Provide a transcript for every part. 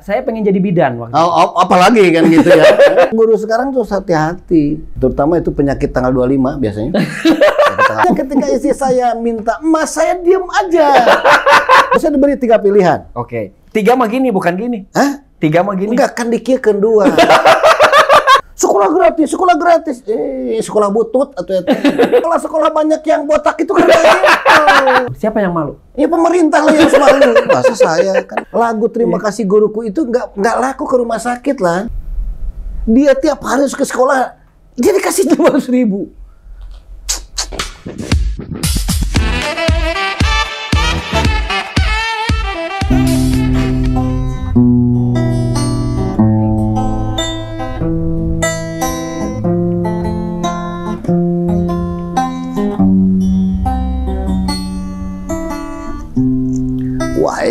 saya pengen jadi bidan waktu oh, itu. Oh, apalagi kan gitu ya. Guru sekarang tuh hati-hati, terutama itu penyakit tanggal 25 biasanya. Nah, ketika istri saya minta emas, saya diem aja. saya diberi tiga pilihan. Oke. Okay. Tiga mah gini, bukan gini. Hah? Tiga mah gini. Enggak, kan dikirkan dua. sekolah gratis, sekolah gratis, eh sekolah butut atau itu. Ya? Sekolah sekolah banyak yang botak itu kan gitu. Siapa yang malu? Ya pemerintah lah yang malu. Masa saya kan lagu terima yeah. kasih guruku itu nggak nggak laku ke rumah sakit lah. Dia tiap hari ke sekolah dia dikasih cuma seribu. Thank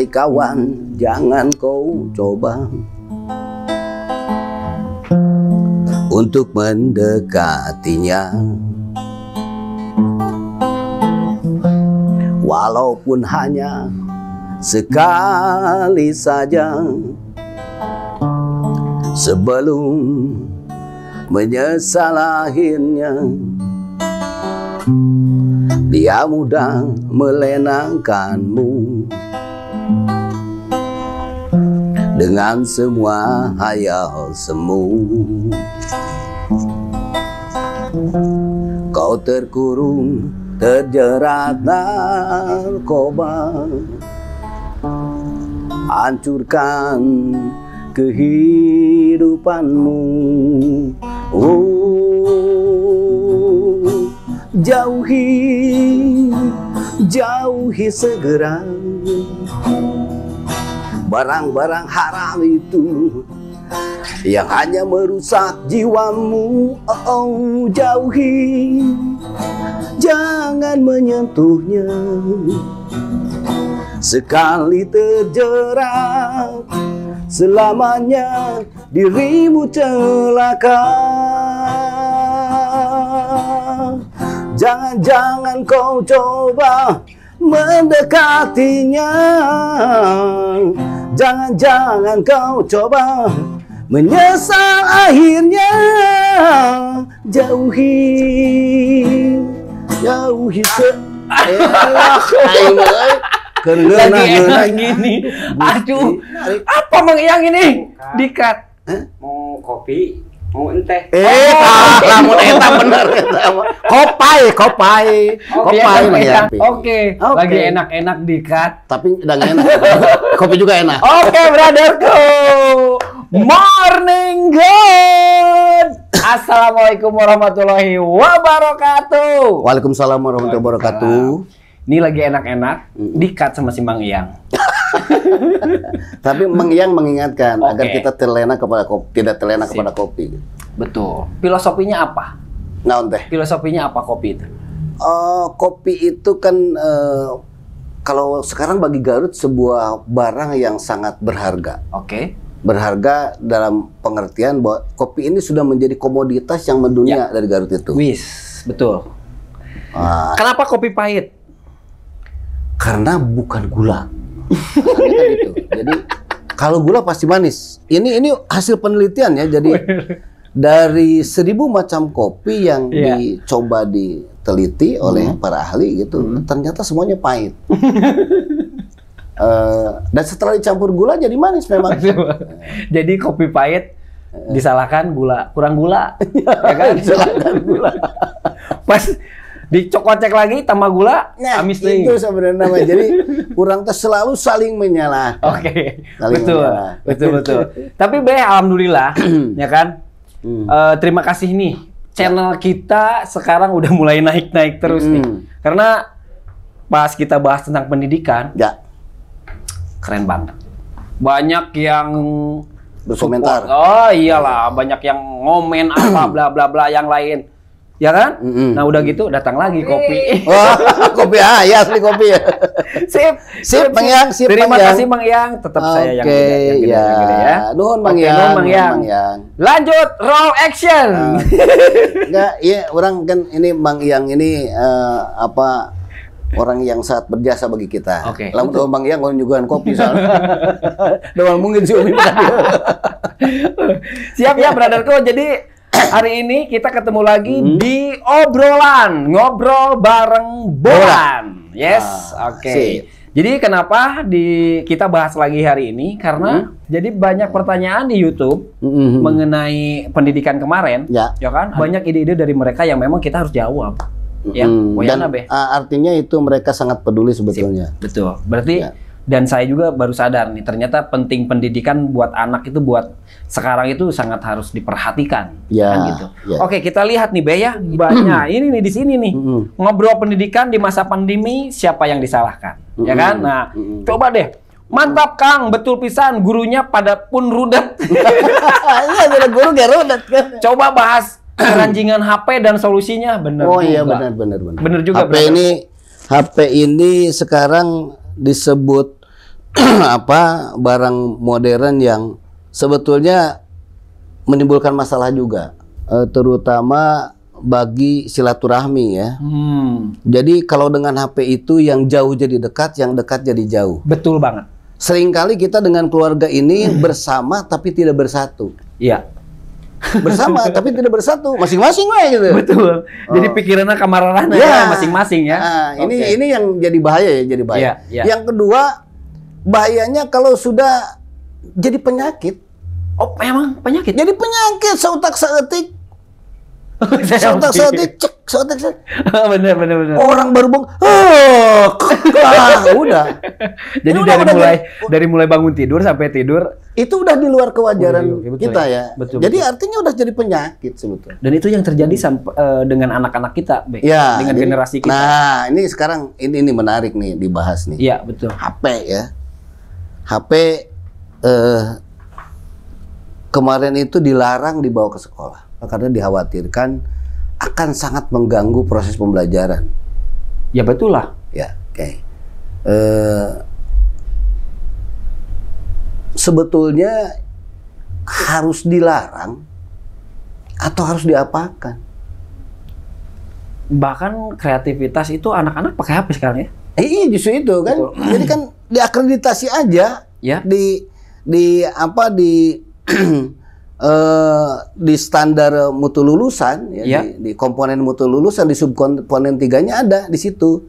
kawan jangan kau coba untuk mendekatinya walaupun hanya sekali saja sebelum menyesal akhirnya dia mudah melenangkanmu dengan semua hayal semu Kau terkurung terjerat narkoba Hancurkan kehidupanmu Oh Jauhi Jauhi segera barang-barang haram itu yang hanya merusak jiwamu oh, jauhi jangan menyentuhnya sekali terjerat selamanya dirimu celaka jangan-jangan kau coba mendekatinya Jangan-jangan kau coba menyesal akhirnya jauhi jauhi se Kena lagi enak gini. Aduh, apa mengiang ini? Dikat. Mau kopi? Mau oh, ente. Eh, oh, ah, bener Kopai, kopai. Oh, kopai Oke, okay. okay. lagi enak-enak di cut. Tapi udah enak. Ya. Kopi juga enak. Oke, okay, brotherku. Morning good. Assalamualaikum warahmatullahi wabarakatuh. Waalaikumsalam warahmatullahi wabarakatuh. Ini lagi enak-enak di cut sama si Mang Iyang. Tapi meng, yang mengingatkan okay. agar kita terlena kepada kopi, tidak terlena Sip. kepada kopi. Betul. Filosofinya apa? Nah, teh. Filosofinya apa kopi itu? Uh, kopi itu kan uh, kalau sekarang bagi Garut sebuah barang yang sangat berharga. Oke. Okay. Berharga dalam pengertian bahwa kopi ini sudah menjadi komoditas yang mendunia ya. dari Garut itu. Wis, betul. Uh, Kenapa kopi pahit? Karena bukan gula kan gitu. Jadi kalau gula pasti manis. Ini ini hasil penelitian ya. Jadi dari seribu macam kopi yang yeah. dicoba diteliti oleh hmm. para ahli gitu, hmm. ternyata semuanya pahit. uh, dan setelah dicampur gula jadi manis memang. Iya. jadi kopi pahit disalahkan gula, kurang gula, iya, ya kan? Disalahkan gula. Pas dicokocek lagi tambah gula nah, amis itu nih. sebenarnya nama jadi kurang teh selalu saling menyalah. oke okay. betul, menyalah. betul betul tapi be alhamdulillah ya kan hmm. uh, terima kasih nih channel kita sekarang udah mulai naik naik terus hmm. nih karena pas kita bahas tentang pendidikan ya keren banget banyak yang berkomentar oh iyalah banyak yang ngomen apa bla bla bla yang lain ya kan? Mm -hmm. Nah udah gitu datang lagi kopi. oh, kopi ah ya asli kopi ya. sip, sip, Mang Yang, sip Terima kasih Mang Yang, tetap okay, saya yang gede, yang ya. Iya. Nuhun Mang Yang. Nuhun Mang Yang. Lanjut raw action. Uh, enggak, iya orang kan ini Mang Yang ini uh, apa orang yang sangat berjasa bagi kita. Oke. Okay. Lalu tuh Bang Yang nyuguhan kopi soalnya. Doang mungkin sih Siap ya brotherku. Jadi Hari ini kita ketemu lagi hmm. di obrolan ngobrol bareng Bolan. Yes, ah, oke. Okay. Jadi kenapa di kita bahas lagi hari ini karena hmm. jadi banyak pertanyaan di YouTube hmm. mengenai pendidikan kemarin, ya, ya kan? Banyak ide-ide dari mereka yang memang kita harus jawab. Ya, hmm. Dan uh, artinya itu mereka sangat peduli sebetulnya. Betul. Berarti ya dan saya juga baru sadar nih ternyata penting pendidikan buat anak itu buat sekarang itu sangat harus diperhatikan ya, kan gitu. Ya. Oke, kita lihat nih Beya banyak ini nih di sini nih. Ngobrol pendidikan di masa pandemi siapa yang disalahkan? Ya kan? Nah, coba deh Mantap Kang, betul pisan gurunya pada pun rudet. Iya, ada guru gak rudet kan. Coba bahas keranjingan HP dan solusinya benar. Oh iya benar benar benar. Benar juga. HP bener. ini HP ini sekarang disebut apa barang modern yang sebetulnya menimbulkan masalah juga uh, terutama bagi silaturahmi ya. Hmm. Jadi kalau dengan HP itu yang jauh jadi dekat, yang dekat jadi jauh. Betul banget. Seringkali kita dengan keluarga ini bersama tapi tidak bersatu. Iya. Bersama tapi tidak bersatu, masing-masing lah gitu. Betul. Oh. Jadi pikirannya kamarana ya. ya masing-masing ya. Nah, ini okay. ini yang jadi bahaya ya, jadi bahaya. Ya, ya. Yang kedua bahayanya kalau sudah jadi penyakit. Oh, emang penyakit? Jadi penyakit seutak seetik. seutak seetik, cek, seutak seetik. benar, benar. benar. Orang baru bang, oh, udah. jadi udah, dari udah, mulai udah. dari mulai bangun tidur sampai tidur itu udah di luar kewajaran oh, iya, iya, betul, kita ya. ya. Betul, jadi betul. artinya udah jadi penyakit sebetulnya. Dan itu yang terjadi sampai, uh, eh, dengan anak-anak kita, Be. Ya, dengan jadi, generasi kita. Nah, ini sekarang ini ini menarik nih dibahas nih. Iya, betul. HP ya HP eh, kemarin itu dilarang dibawa ke sekolah karena dikhawatirkan akan sangat mengganggu proses pembelajaran. Ya betul lah. Ya, oke. Okay. Eh, sebetulnya harus dilarang atau harus diapakan? Bahkan kreativitas itu anak-anak pakai HP sekarang ya? Eh, iya justru itu kan. Betul. Jadi kan diakreditasi aja ya. di di apa di eh, di standar mutu lulusan ya, ya. Di, di komponen mutu lulusan di subkomponen tiganya ada di situ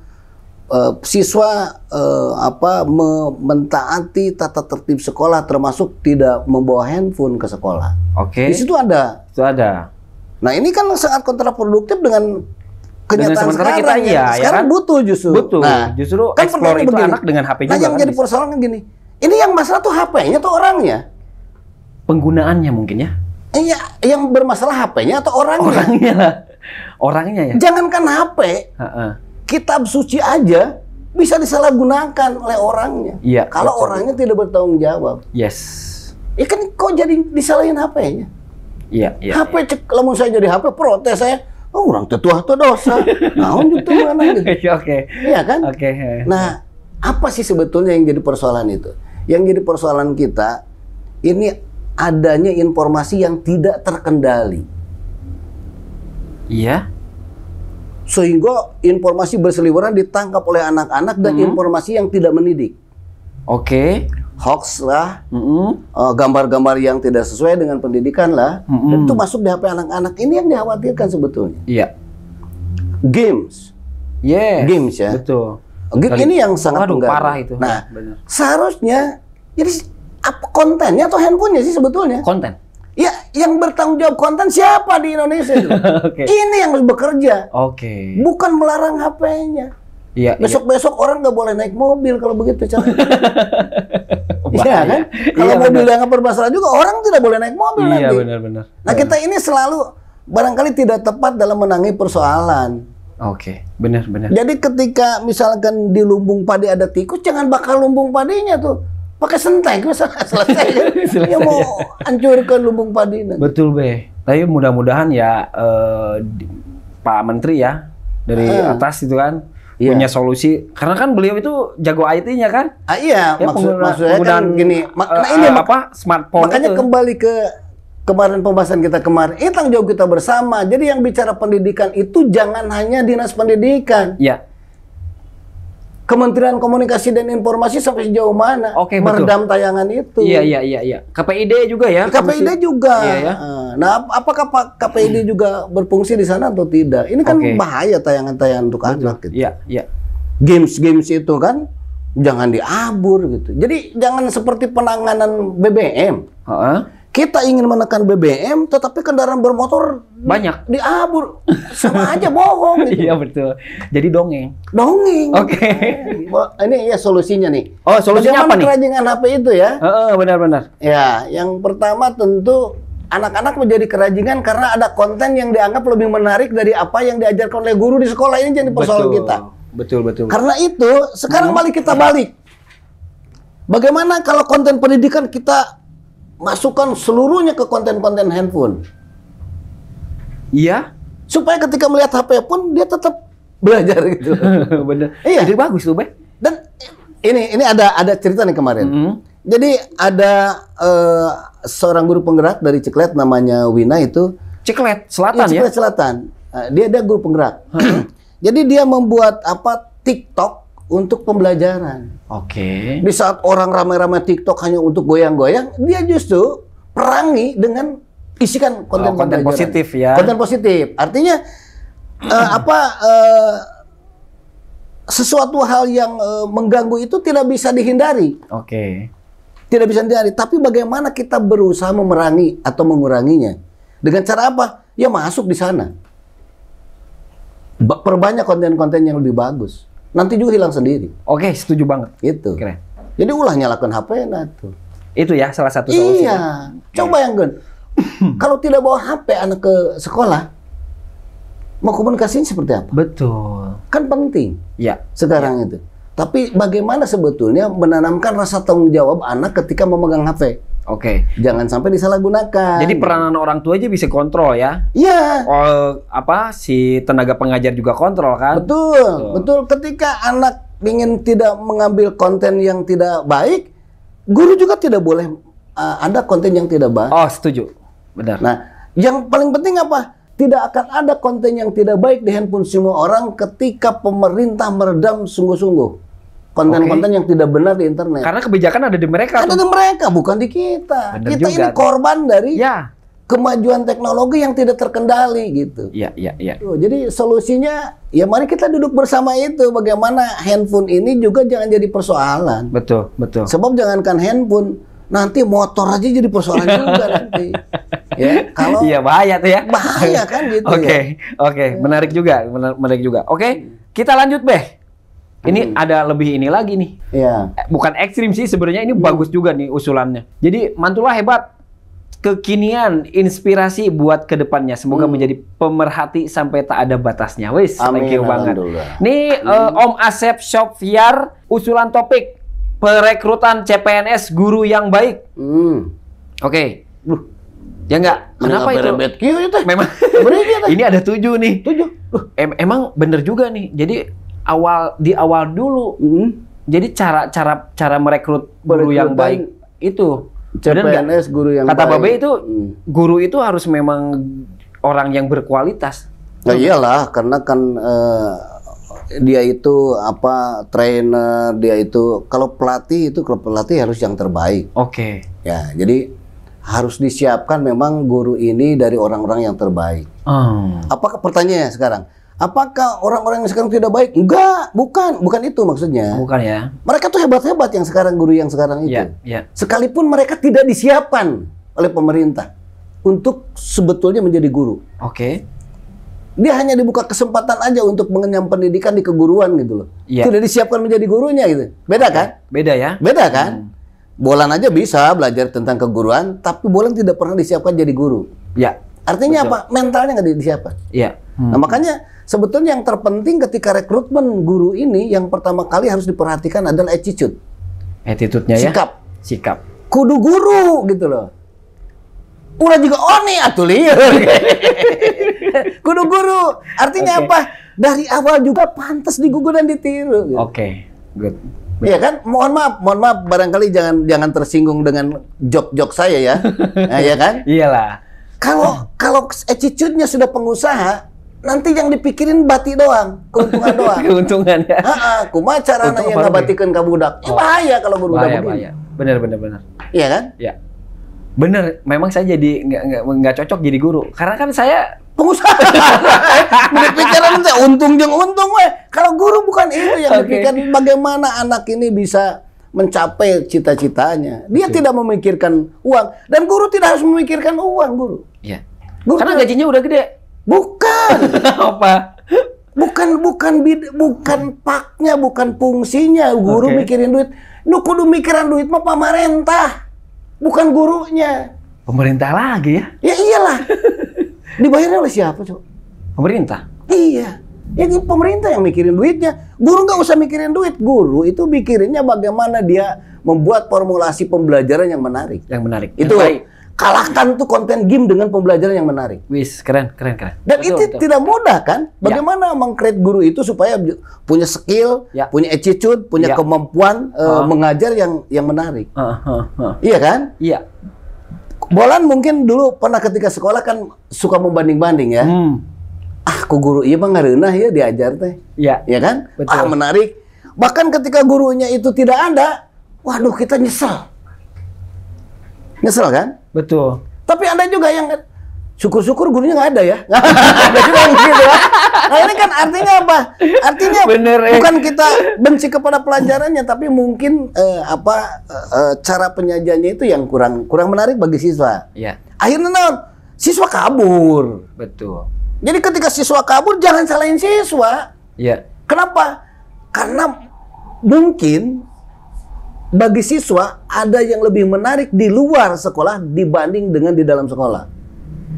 eh, siswa eh, apa me mentaati tata tertib sekolah termasuk tidak membawa handphone ke sekolah. Oke. Okay. Di situ ada. Itu ada. Nah ini kan sangat kontraproduktif dengan Kenyataan dengan sementara sekarang, kita iya, ya. ya, sekarang kan? butuh justru. Butuh. Nah, justru kan explore itu begini. anak dengan HP nah, juga. Nah, yang kan persoalan kan gini. Ini yang masalah tuh HP-nya atau orangnya? Penggunaannya mungkin ya. Iya, yang bermasalah HP-nya atau orangnya? Orangnya lah. Orangnya ya. Jangankan HP. Ha -ha. Kitab suci aja bisa disalahgunakan oleh orangnya. Iya. Kalau betul. orangnya tidak bertanggung jawab. Yes. Ya kan kok jadi disalahin HP-nya? Iya, iya. HP ya. lamun saya jadi HP protes saya oh orang tetua atau dosa. Naon gitu mana iya, gitu. Oke. Okay. Iya kan? Oke. Okay. Iya, iya. Nah, apa sih sebetulnya yang jadi persoalan itu? Yang jadi persoalan kita ini adanya informasi yang tidak terkendali. Iya. Sehingga informasi berseliweran ditangkap oleh anak-anak dan hmm. informasi yang tidak mendidik. Oke. Okay hoax lah, mm-hmm. gambar-gambar yang tidak sesuai dengan pendidikan lah, mm-hmm. itu masuk di HP anak-anak ini yang dikhawatirkan sebetulnya. Iya. Yeah. Games. Yes. Games ya. Betul. Game ini yang sangat aduh, parah itu. Nah, Bener. seharusnya jadi apa kontennya atau handphonenya sih sebetulnya? Konten. Ya, yang bertanggung jawab konten siapa di Indonesia? okay. Ini yang harus bekerja. Oke. Okay. Bukan melarang HP-nya. Iya, iya. Besok-besok iya. orang nggak boleh naik mobil kalau begitu cara. iya kan? Kalau iya, mobil yang bermasalah juga orang tidak boleh naik mobil iya, nanti. Iya benar-benar. Nah kita ini selalu barangkali tidak tepat dalam menangani persoalan. Oke, okay. benar-benar. Jadi ketika misalkan di lumbung padi ada tikus, jangan bakal lumbung padinya tuh. Pakai senteng, selesai. selesai ya mau hancurkan lumbung padi. Nanti. Betul, Be. Tapi mudah-mudahan ya eh, Pak Menteri ya, dari hmm. atas itu kan, yeah. punya solusi karena kan beliau itu jago IT-nya kan ah, iya ya, maksud pengguna, maksudnya kan gini mak eh, nah ini eh, apa smartphone makanya itu. kembali ke kemarin pembahasan kita kemarin itu tanggung jawab kita bersama jadi yang bicara pendidikan itu jangan hanya dinas pendidikan ya Kementerian Komunikasi dan Informasi sampai sejauh mana okay, meredam betul. tayangan itu? Iya iya iya iya. KPID juga ya. KPID juga. Iya, ya. Ah, nah, apakah Pak KPID juga berfungsi di sana atau tidak? Ini kan okay. bahaya tayangan-tayangan untuk betul. anak gitu. Iya iya. Games-games itu kan jangan diabur gitu. Jadi jangan seperti penanganan BBM. Uh -huh kita ingin menekan BBM, tetapi kendaraan bermotor banyak diabur, sama aja bohong. Gitu. iya betul. Jadi dongeng. Dongeng. Oke. Okay. Ini ya solusinya nih. Oh solusinya Bagaimana apa nih? kerajinan HP itu ya? Uh, uh, benar-benar. Ya, yang pertama tentu anak-anak menjadi kerajinan karena ada konten yang dianggap lebih menarik dari apa yang diajar oleh guru di sekolah ini jadi persoalan betul. kita. Betul betul. Karena itu sekarang hmm. kita balik. Bagaimana kalau konten pendidikan kita masukkan seluruhnya ke konten-konten handphone. Iya. Supaya ketika melihat HP pun dia tetap belajar gitu. Bener. Iya. Jadi bagus tuh, Be. Dan ini ini ada ada cerita nih kemarin. Mm -hmm. Jadi ada uh, seorang guru penggerak dari Ciklet namanya Wina itu Ciklet Selatan ya. Ciklet ya? Selatan. Uh, dia ada guru penggerak. Jadi dia membuat apa TikTok untuk pembelajaran. Oke. Okay. Di saat orang ramai-ramai TikTok hanya untuk goyang-goyang, dia justru perangi dengan isikan konten, oh, konten positif ya. Konten positif. Artinya uh, apa uh, sesuatu hal yang uh, mengganggu itu tidak bisa dihindari. Oke. Okay. Tidak bisa dihindari, tapi bagaimana kita berusaha memerangi atau menguranginya? Dengan cara apa? Ya masuk di sana. perbanyak konten-konten yang lebih bagus nanti juga hilang sendiri. Oke, setuju banget. Itu. Keren. Jadi ulah nyalakan HP nah itu. Itu ya salah satu solusi. Iya. Solusinya. Coba iya. yang gun. Kalau tidak bawa HP anak ke sekolah, mau komunikasi seperti apa? Betul. Kan penting. Ya. Sekarang ya. itu. Tapi bagaimana sebetulnya menanamkan rasa tanggung jawab anak ketika memegang HP? Oke. Okay. Jangan sampai disalahgunakan. Jadi peranan orang tua aja bisa kontrol ya? Iya. Oh, apa si tenaga pengajar juga kontrol kan? Betul, betul. betul. Ketika anak ingin tidak mengambil konten yang tidak baik, guru juga tidak boleh uh, ada konten yang tidak baik. Oh, setuju. Benar. Nah, yang paling penting apa? Tidak akan ada konten yang tidak baik di handphone semua orang ketika pemerintah meredam sungguh-sungguh konten-konten yang tidak benar di internet. Karena kebijakan ada di mereka. Ada tuh. di mereka, bukan di kita. Benar kita juga, ini korban dari ya. kemajuan teknologi yang tidak terkendali gitu. Iya, iya, iya. Jadi solusinya ya mari kita duduk bersama itu bagaimana handphone ini juga jangan jadi persoalan. Betul, betul. Sebab jangankan handphone, nanti motor aja jadi persoalan juga nanti. Ya, kalau Iya, bahaya tuh ya. Bahaya kan gitu. Oke, okay, ya. oke, okay. Ya. menarik juga, menarik juga. Oke, okay, kita lanjut, Beh. Ini hmm. ada lebih ini lagi nih. Iya. Yeah. Bukan ekstrim sih sebenarnya ini hmm. bagus juga nih usulannya. Jadi mantulah hebat, kekinian, inspirasi buat kedepannya. Semoga hmm. menjadi pemerhati sampai tak ada batasnya. Wis, Amin, thank you banget. Nih eh, hmm. uh, Om Asep Sofyar usulan topik perekrutan CPNS guru yang baik. Hmm. Oke. Okay. Ya enggak. Kenapa itu? Kiu gitu itu. Memang. Gitu. ini ada tujuh nih. Tujuh. em emang bener juga nih. Jadi awal di awal dulu. Hmm. Jadi cara cara cara merekrut guru yang baik itu. CPNS guru yang kata baik. Babe itu hmm. guru itu harus memang orang yang berkualitas. Nah, iyalah karena kan uh, dia itu apa trainer, dia itu kalau pelatih itu kalau pelatih harus yang terbaik. Oke. Okay. Ya, jadi harus disiapkan memang guru ini dari orang-orang yang terbaik. Oh. Apakah pertanyaannya sekarang? Apakah orang-orang yang sekarang tidak baik? Enggak, bukan, bukan itu maksudnya. Bukan ya. Mereka tuh hebat-hebat yang sekarang guru yang sekarang itu. Ya, ya. Sekalipun mereka tidak disiapkan oleh pemerintah untuk sebetulnya menjadi guru. Oke. Okay. Dia hanya dibuka kesempatan aja untuk mengenyam pendidikan di keguruan gitu loh. Ya. Tidak disiapkan menjadi gurunya gitu. Beda okay. Ya, kan? Beda ya. Beda kan? Hmm. Bolan aja bisa belajar tentang keguruan, tapi Bolan tidak pernah disiapkan jadi guru. Ya. Artinya Betul. apa? Mentalnya nggak disiapkan. Iya. Hmm. Nah makanya Sebetulnya yang terpenting ketika rekrutmen guru ini yang pertama kali harus diperhatikan adalah attitude. Attitude-nya ya. Sikap. Sikap. Kudu guru gitu loh. Ura juga oni oh, atuh liur. Kudu guru. Artinya okay. apa? Dari awal juga pantas digugur dan ditiru. Gitu. Oke, okay. good. Iya kan? Mohon maaf, mohon maaf barangkali jangan jangan tersinggung dengan jok-jok saya ya. nah, ya kan? Iyalah. Kalau kalau attitude-nya sudah pengusaha, nanti yang dipikirin bati doang, keuntungan doang. keuntungan ya. Heeh, cara nanya yang ngabatikeun ke budak? oh. bahaya kalau berudah bahaya, begini. Bahaya. Bener bener bener. Iya kan? Iya. Bener, memang saya jadi nggak cocok jadi guru. Karena kan saya pengusaha. Berpikiran saya untung jeng untung weh. Kalau guru bukan itu yang okay. dipikirkan bagaimana anak ini bisa mencapai cita-citanya. Dia Betul. tidak memikirkan uang dan guru tidak harus memikirkan uang, guru. Iya. Karena gajinya udah gede. Bukan. Apa? Bukan bukan bid, bukan paknya, bukan fungsinya. Guru okay. mikirin duit. Nu kudu mikiran duit mah pemerintah. Bukan gurunya. Pemerintah lagi ya? Ya iyalah. Dibayarnya oleh siapa, Cok? Pemerintah. Iya. Ya pemerintah yang mikirin duitnya. Guru nggak usah mikirin duit. Guru itu mikirinnya bagaimana dia membuat formulasi pembelajaran yang menarik. Yang menarik. Itu yang baik kalahkan tuh konten game dengan pembelajaran yang menarik. Wis, keren, keren, keren. Dan betul, itu betul. tidak mudah kan? Ya. Bagaimana ya. mengcreate guru itu supaya punya skill, ya. punya attitude, punya ya. kemampuan uh, uh. mengajar yang yang menarik. Uh, uh, uh. Iya kan? Iya. Bolan mungkin dulu pernah ketika sekolah kan suka membanding-banding ya. Hmm. Ah, ku guru iya mah ngareunah ya diajar teh. Iya. Iya kan? Ah, betul. Ah, menarik. Bahkan ketika gurunya itu tidak ada, waduh kita nyesel. Nyesel kan? Betul. Tapi Anda juga yang syukur-syukur gurunya nggak ada ya. ada juga yang gitu ya. Nah ini kan artinya apa? Artinya Bener, eh. bukan kita benci kepada pelajarannya, tapi mungkin eh, apa eh, cara penyajiannya itu yang kurang kurang menarik bagi siswa. Ya. Akhirnya non, siswa kabur. Betul. Jadi ketika siswa kabur jangan salahin siswa. Ya. Kenapa? Karena mungkin bagi siswa ada yang lebih menarik di luar sekolah dibanding dengan di dalam sekolah.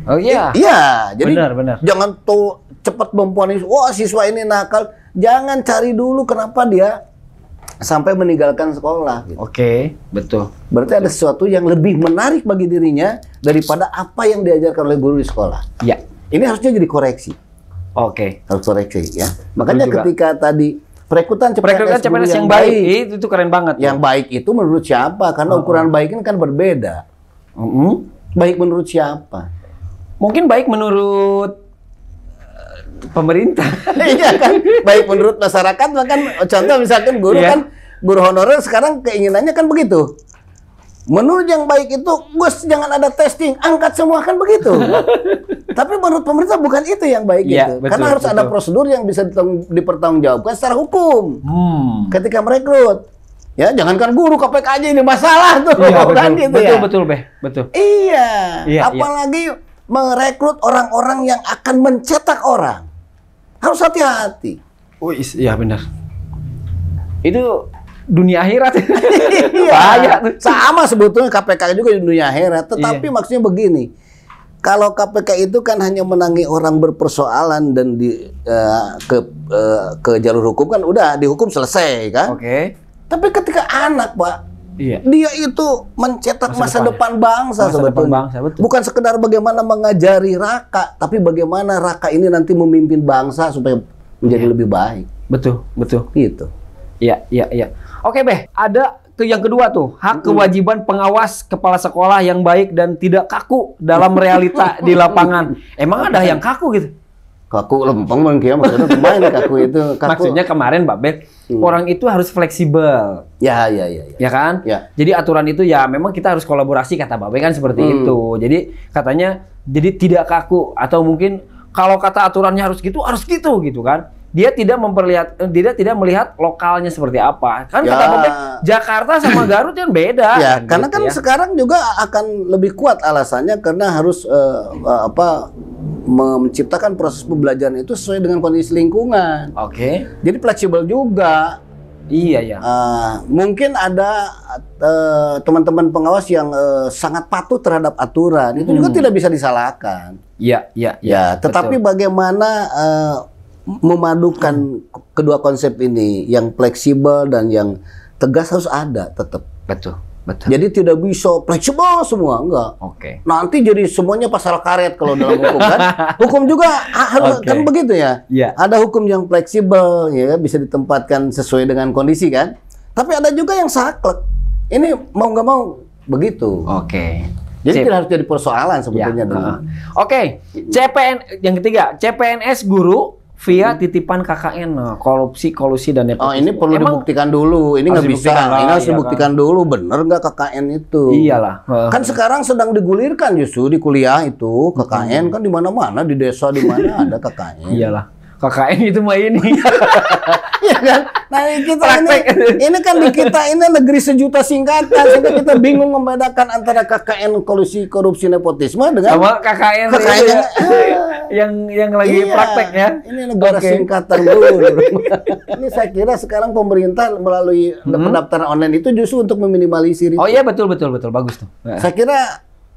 Oh iya. Iya, jadi benar, benar. jangan tuh cepat memponis. wah siswa ini nakal, jangan cari dulu kenapa dia sampai meninggalkan sekolah. Gitu. Oke, okay, betul. Berarti betul. ada sesuatu yang lebih menarik bagi dirinya daripada apa yang diajarkan oleh guru di sekolah. Iya. Ini harusnya jadi koreksi. Oke. Okay. Harus koreksi ya. Makanya ketika tadi Perekrutan CPNS, Perekrutan CPNS yang, yang baik. baik. Itu, itu keren banget. Yang ya. baik itu menurut siapa? Karena uh-huh. ukuran baik ini kan berbeda. Uh-huh. Baik menurut siapa? Mungkin baik menurut eh, pemerintah. iya kan? Baik menurut masyarakat bahkan contoh misalkan guru yeah. kan guru honorer sekarang keinginannya kan begitu. Menurut yang baik itu, Gus jangan ada testing, angkat semua kan begitu. Tapi menurut pemerintah bukan itu yang baik ya, itu. Betul, Karena harus betul. ada prosedur yang bisa dipertanggungjawabkan secara hukum. Hmm. Ketika merekrut. Ya, jangankan guru KPK aja ini masalah tuh. Iya, kan betul, kan gitu betul, ya. Betul, betul, Beh. Betul. Iya. iya, iya. apalagi iya. merekrut orang-orang yang akan mencetak orang. Harus hati-hati. Oh, iya benar. Itu dunia akhirat. iya. Banyak. Sama sebetulnya KPK juga di dunia akhirat, tetapi iya. maksudnya begini. Kalau KPK itu kan hanya menangi orang berpersoalan dan di uh, ke uh, ke jalur hukum kan udah dihukum selesai kan? Oke. Okay. Tapi ketika anak, Pak, Iya. Dia itu mencetak masa, masa depan, depan bangsa masa sebetulnya. Depan bangsa, betul. Bukan sekedar bagaimana mengajari Raka, tapi bagaimana Raka ini nanti memimpin bangsa supaya menjadi iya. lebih baik. Betul, betul. Gitu. Iya, iya, iya. Oke, Beh. Ada ke yang kedua tuh, hak kewajiban pengawas kepala sekolah yang baik dan tidak kaku dalam realita di lapangan. Emang ada yang kaku gitu? Kaku lempeng bang Kia maksudnya kemarin kaku itu kaku. Maksudnya kemarin Mbak Bet, hmm. orang itu harus fleksibel. Ya, ya, ya, ya. Ya kan? Ya. Jadi aturan itu ya memang kita harus kolaborasi kata Mbak Bet kan seperti hmm. itu. Jadi katanya jadi tidak kaku atau mungkin kalau kata aturannya harus gitu, harus gitu gitu kan dia tidak memperlihat eh, tidak tidak melihat lokalnya seperti apa kan ya. kata Jakarta sama Garut kan beda ya kan, gitu karena kan ya. sekarang juga akan lebih kuat alasannya karena harus uh, apa menciptakan proses pembelajaran itu sesuai dengan kondisi lingkungan oke okay. jadi fleksibel juga iya ya uh, mungkin ada teman-teman uh, pengawas yang uh, sangat patuh terhadap aturan itu hmm. juga tidak bisa disalahkan iya iya ya, ya tetapi betul. bagaimana uh, memadukan hmm. kedua konsep ini yang fleksibel dan yang tegas harus ada tetap. Betul. Betul. Jadi tidak bisa fleksibel semua, enggak. Oke. Okay. Nanti jadi semuanya pasal karet kalau dalam hukum kan. hukum juga ah, harus okay. kan begitu ya. Yeah. Ada hukum yang fleksibel ya kan? bisa ditempatkan sesuai dengan kondisi kan. Tapi ada juga yang saklek. Ini mau nggak mau begitu. Oke. Okay. Jadi tidak harus jadi persoalan sebetulnya. Ya. Oke, okay. CPN yang ketiga, CPNS guru via titipan KKN nah, korupsi kolusi dan oh, nepotisme. Oh ini perlu Emang dibuktikan dulu, ini nggak bisa, ini harus iya kan? dibuktikan kan? dulu bener nggak KKN itu. Iyalah. Kan sekarang sedang digulirkan justru di kuliah itu KKN hmm. kan di mana-mana di desa di mana ada KKN. Iyalah. KKN itu mah ini. ya kan? Nah kita ini, ini kan di kita ini negeri sejuta singkatan, sehingga kita bingung membedakan antara KKN kolusi korupsi nepotisme dengan sama KKN, KKN yang, yang yang lagi iya, praktek ya. Ini negara okay. singkatan dulu. ini saya kira sekarang pemerintah melalui hmm. pendaftaran online itu justru untuk meminimalisir itu. Oh iya betul betul betul bagus tuh. Nah. Saya kira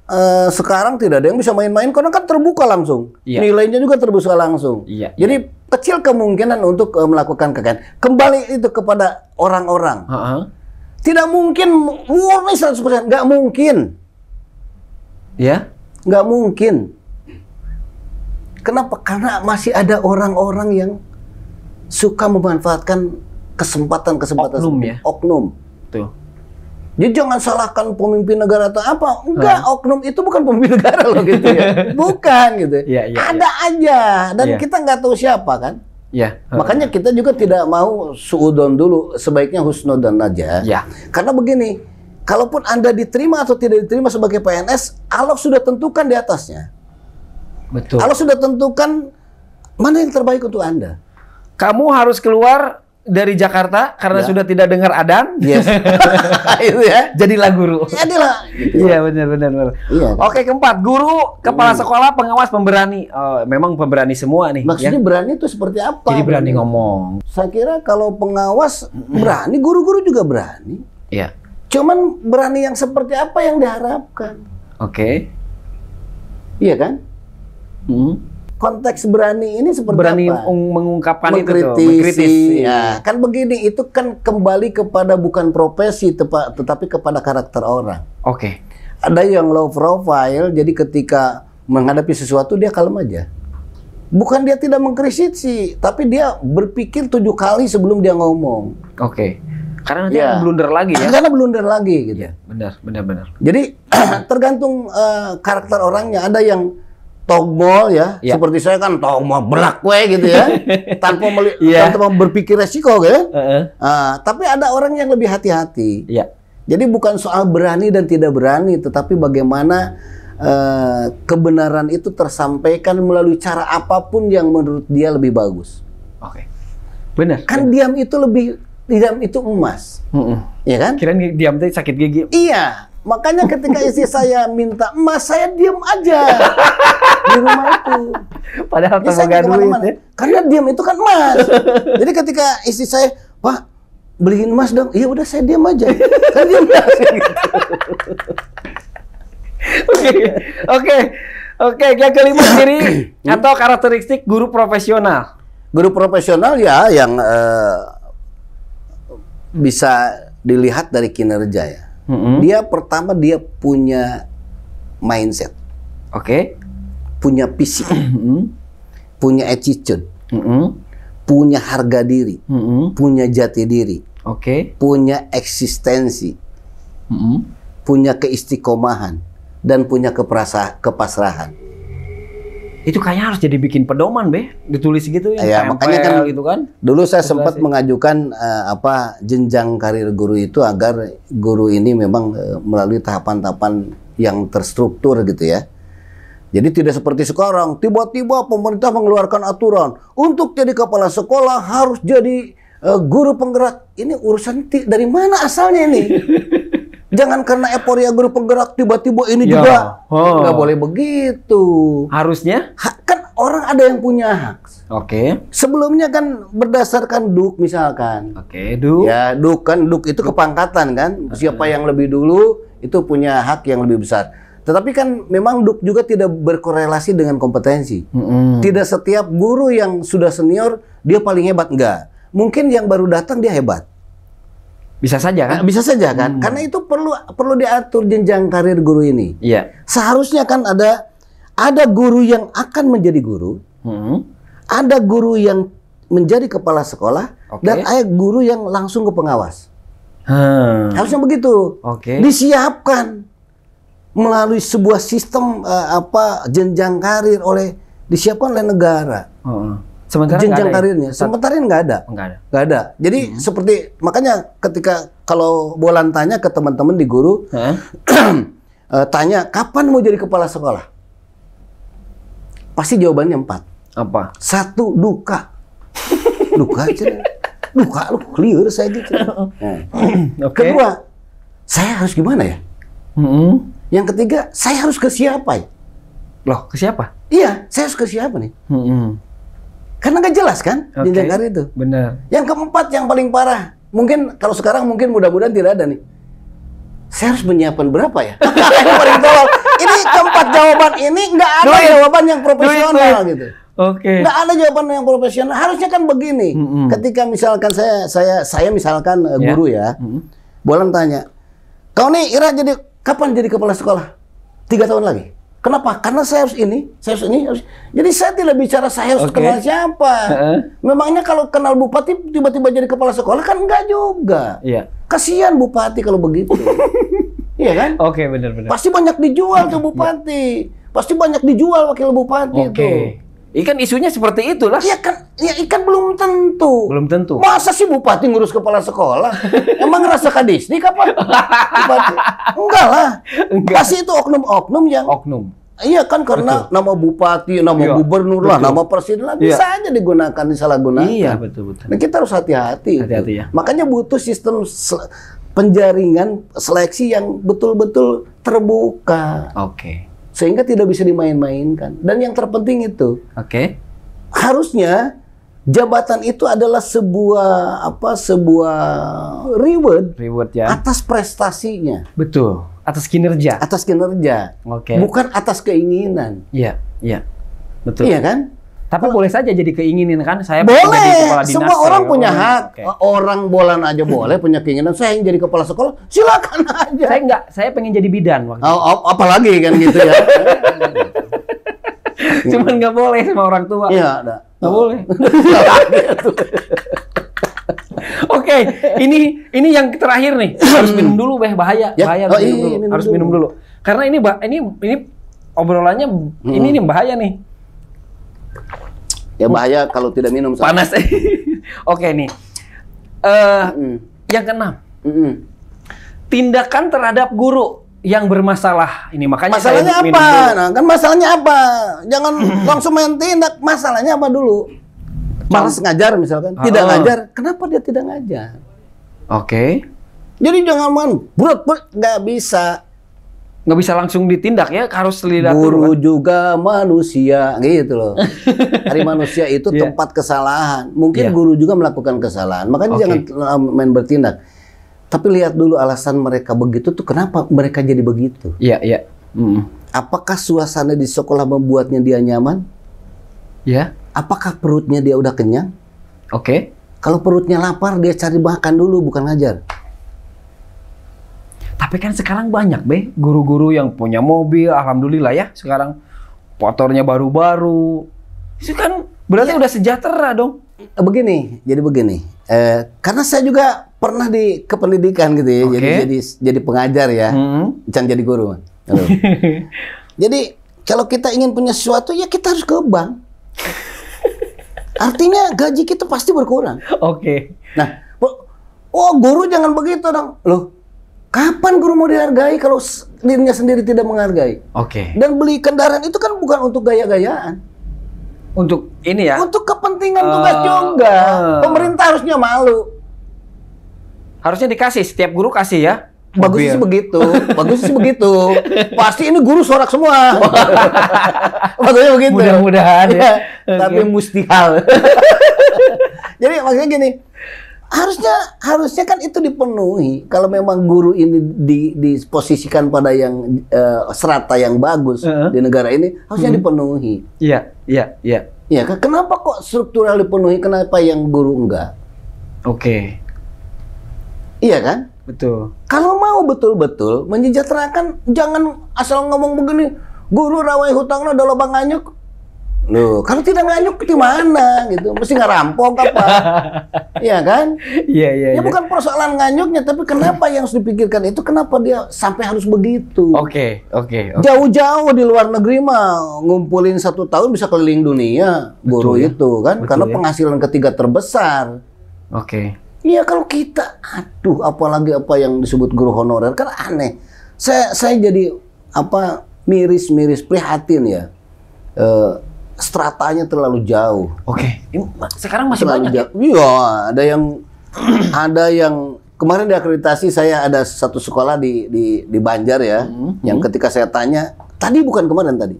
Uh, sekarang tidak ada yang bisa main-main karena kan terbuka langsung. Iya. Nilainya juga terbuka langsung. Iya, Jadi iya kecil kemungkinan untuk uh, melakukan kekayaan. Kembali itu kepada orang-orang. Uh -huh. Tidak mungkin murni 100%, nggak mungkin. Ya? Yeah? Nggak mungkin. Kenapa? Karena masih ada orang-orang yang suka memanfaatkan kesempatan-kesempatan oknum ya. Oknum. Tuh. Jadi ya, jangan salahkan pemimpin negara atau apa. Enggak, hmm. oknum itu bukan pemimpin negara loh gitu ya. bukan gitu. Ya, ya, Ada ya. aja dan ya. kita nggak tahu siapa kan. Ya. Makanya kita juga tidak mau suudon dulu, sebaiknya husnudon aja. Ya. Karena begini, kalaupun Anda diterima atau tidak diterima sebagai PNS, Allah sudah tentukan di atasnya. Betul. Allah sudah tentukan mana yang terbaik untuk Anda. Kamu harus keluar dari Jakarta karena ya. sudah tidak dengar adan. Yes. itu ya. Jadilah guru. Jadilah. Gitu. Iya benar benar iya. Oke, keempat, guru, kepala hmm. sekolah, pengawas, pemberani. Oh, memang pemberani semua nih. Maksudnya ya? berani itu seperti apa? Jadi berani bener. ngomong. Saya kira kalau pengawas berani, guru-guru juga berani. Iya. Cuman berani yang seperti apa yang diharapkan? Oke. Okay. Iya kan? Hmm konteks berani ini seperti berani apa? Berani mengungkapkan mengkritisi, itu tuh, mengkritisi. Ya. Iya. Kan begini, itu kan kembali kepada bukan profesi tetapi kepada karakter orang. Oke. Okay. Ada yang low profile, jadi ketika menghadapi sesuatu dia kalem aja. Bukan dia tidak mengkritisi, tapi dia berpikir tujuh kali sebelum dia ngomong. Oke. Okay. Karena dia ya. blunder lagi ya. Karena blunder lagi gitu. Ya, benar, benar, benar. Jadi tergantung uh, karakter orangnya. Ada yang togbo ya, ya. seperti saya kan togbo belak gue gitu ya, tanpa melihat, iya. ya. tanpa berpikir resiko gitu. Uh-uh. Nah, tapi ada orang yang lebih hati-hati. Ya. Jadi bukan soal berani dan tidak berani, tetapi bagaimana uh, kebenaran itu tersampaikan melalui cara apapun yang menurut dia lebih bagus. Oke, okay. benar. Kan bener. diam itu lebih diam itu emas, Mm-mm. ya kan? Kira-kira diam itu sakit gigi. Iya, makanya ketika istri saya minta emas, saya diam aja. di rumah itu. Padahal tanpa duit ya. Karena diam itu kan emas. Jadi ketika istri saya, "Wah, beliin emas dong." Iya udah saya diam aja. kan diam aja Oke. Oke. Oke, yang kelima sendiri hmm. atau karakteristik guru profesional. Guru profesional ya yang uh, bisa dilihat dari kinerja ya. Mm -hmm. Dia pertama dia punya mindset. Oke. Okay punya visi, punya attitude, punya harga diri, punya jati diri, okay. punya eksistensi, punya keistiqomahan, dan punya keperasa, kepasrahan. Itu kayaknya harus jadi bikin pedoman, be, ditulis gitu ya. ya makanya kan, gitu kan. Dulu saya sempat mengajukan uh, apa jenjang karir guru itu agar guru ini memang uh, melalui tahapan-tahapan yang terstruktur gitu ya jadi tidak seperti sekarang, tiba-tiba pemerintah mengeluarkan aturan untuk jadi kepala sekolah harus jadi uh, guru penggerak. Ini urusan dari mana asalnya ini? Jangan karena euforia guru penggerak tiba-tiba ini ya. juga oh. nggak boleh begitu. Harusnya ha, kan orang ada yang punya hak. Oke. Okay. Sebelumnya kan berdasarkan duk misalkan. Oke, okay, duk. Ya, duk kan duk itu kepangkatan kan. Siapa yang lebih dulu itu punya hak yang lebih besar. Tetapi kan memang duk juga tidak berkorelasi dengan kompetensi. Mm-hmm. Tidak setiap guru yang sudah senior dia paling hebat enggak. Mungkin yang baru datang dia hebat. Bisa saja kan? Bisa saja kan? Mm. Karena itu perlu perlu diatur jenjang karir guru ini. Iya. Yeah. Seharusnya kan ada ada guru yang akan menjadi guru. hmm Ada guru yang menjadi kepala sekolah okay. dan ada guru yang langsung ke pengawas. Hmm. Harusnya begitu. Oke. Okay. Disiapkan melalui sebuah sistem uh, apa jenjang karir oleh disiapkan oleh negara. -huh. sementara jenjang ada ya? karirnya, ya? sementara nggak ada, nggak ada, nggak ada. Jadi hmm. seperti makanya ketika kalau Bolan tanya ke teman-teman di guru, huh? Eh, tanya kapan mau jadi kepala sekolah, pasti jawabannya empat. Apa? Satu duka, duka aja, duka lu clear saya gitu. Nah. Okay. Kedua, saya harus gimana ya? -hmm yang ketiga, saya harus ke siapa? Ya? Loh, ke siapa? Iya, saya harus ke siapa nih? Hmm, hmm. Karena nggak jelas kan okay. di negara itu. Benar. Yang keempat yang paling parah, mungkin kalau sekarang mungkin mudah-mudahan tidak ada nih. Saya harus menyiapkan berapa ya? ini paling tolol. Ini keempat jawaban ini nggak ada duit. jawaban yang profesional duit, gitu. Oke. Okay. Nggak ada jawaban yang profesional. Harusnya kan begini. Mm -hmm. Ketika misalkan saya saya saya misalkan yeah. Ya. guru ya, mm -hmm. boleh tanya, kau nih Ira jadi Kapan jadi kepala sekolah? Tiga tahun lagi. Kenapa? Karena saya harus ini, saya harus ini, harus. Jadi saya tidak bicara saya harus okay. kenal siapa. Uh-uh. Memangnya kalau kenal bupati tiba-tiba jadi kepala sekolah kan enggak juga. Iya. Kasihan bupati kalau begitu. iya kan? Oke, okay, benar-benar. Pasti banyak dijual tuh bupati. Pasti banyak dijual wakil bupati okay. tuh. Ikan isunya seperti itulah. Ya kan, ya ikan belum tentu. Belum tentu. Masa sih bupati ngurus kepala sekolah? Emang ngerasa Nih kapan? bupati? Enggak lah. Enggak. Pasti itu oknum-oknum yang. Oknum. Iya kan karena betul. nama bupati, nama iya, gubernur lah, nama presiden lah iya. bisa aja digunakan disalahgunakan. Iya betul betul. Nah kita harus hati-hati. Hati-hati ya. Makanya butuh sistem penjaringan seleksi yang betul-betul terbuka. Oke. Okay sehingga tidak bisa dimain-mainkan. Dan yang terpenting itu, oke, okay. harusnya jabatan itu adalah sebuah apa sebuah reward reward ya atas prestasinya betul atas kinerja atas kinerja oke okay. bukan atas keinginan iya iya betul iya kan tapi boleh saja jadi keinginan kan saya boleh. Jadi kepala dinas, Semua orang saya, punya hak. Okay. Orang bolan aja boleh punya keinginan. Saya ingin jadi kepala sekolah, silakan aja. Saya enggak, saya pengen jadi bidan waktu. Oh, oh, apalagi kan gitu ya. Cuman nggak boleh sama orang tua. Iya, enggak. Enggak oh. boleh. Oke, okay, ini ini yang terakhir nih. Harus minum dulu, beh bahaya, ya? bahaya oh, iya, iya, dulu. Iya, minum harus dulu. minum dulu. Karena ini ini ini obrolannya hmm. ini nih bahaya nih. Ya bahaya kalau tidak minum. Soalnya. Panas. Oke nih. Uh, mm. Yang keenam. Mm -mm. Tindakan terhadap guru yang bermasalah ini makanya masalahnya saya apa nah kan masalahnya apa jangan langsung main tindak masalahnya apa dulu malas ngajar misalkan oh. tidak ngajar kenapa dia tidak ngajar oke okay. jadi jangan main berat nggak bisa nggak bisa langsung ditindak ya harus lihat guru kan? juga manusia gitu loh hari manusia itu yeah. tempat kesalahan mungkin yeah. guru juga melakukan kesalahan makanya okay. jangan main bertindak tapi lihat dulu alasan mereka begitu tuh kenapa mereka jadi begitu ya yeah, ya yeah. mm. apakah suasana di sekolah membuatnya dia nyaman ya yeah. apakah perutnya dia udah kenyang oke okay. kalau perutnya lapar dia cari makan dulu bukan ngajar tapi kan sekarang banyak be guru-guru yang punya mobil, alhamdulillah ya sekarang motornya baru-baru. Itu kan berarti ya. udah sejahtera dong. Begini, jadi begini. Eh, karena saya juga pernah di kependidikan gitu ya, okay. jadi jadi jadi pengajar ya, hmm. jangan jadi guru. jadi kalau kita ingin punya sesuatu ya kita harus ke bank. Artinya gaji kita pasti berkurang. Oke. Okay. Nah, oh guru jangan begitu dong. Loh, Kapan guru mau dihargai kalau dirinya sendiri tidak menghargai? Oke. Okay. Dan beli kendaraan itu kan bukan untuk gaya-gayaan. Untuk ini ya? Untuk kepentingan uh, tugas eh, juga. Uh, Pemerintah harusnya malu. Harusnya dikasih, setiap guru kasih ya? Bagus sih begitu, bagus sih begitu. Pasti ini guru sorak semua. maksudnya begitu. Mudah-mudahan ya. ya. Tapi mustihal. Jadi maksudnya gini, harusnya harusnya kan itu dipenuhi kalau memang guru ini di, diposisikan pada yang uh, serata yang bagus uh -huh. di negara ini harusnya hmm. dipenuhi. Iya, iya, iya. Iya, kan? kenapa kok struktural dipenuhi? Kenapa yang guru enggak? Oke. Okay. Iya kan? Betul. Kalau mau betul-betul menyejahterakan jangan asal ngomong begini, guru rawai hutangnya ada lubang anyuk, Loh, kalau tidak nganyuk di mana gitu? Mesti ngerampok apa? Iya kan? Iya, iya. Ya, ya bukan persoalan nganyuknya, tapi kenapa yang harus dipikirkan itu kenapa dia sampai harus begitu? Oke, okay, oke. Okay, okay. Jauh-jauh di luar negeri mah ngumpulin satu tahun bisa keliling dunia Betul, ya? itu kan Betul, karena ya? penghasilan ketiga terbesar. Oke. Okay. Iya kalau kita aduh apalagi apa yang disebut guru honorer kan aneh. Saya saya jadi apa miris-miris prihatin ya. Uh, stratanya terlalu jauh. Oke. Okay. Sekarang masih terlalu banyak. Ya? Jauh. Iya, ada yang ada yang kemarin diakreditasi saya ada satu sekolah di di di Banjar ya, -hmm. hmm. yang ketika saya tanya tadi bukan kemarin tadi.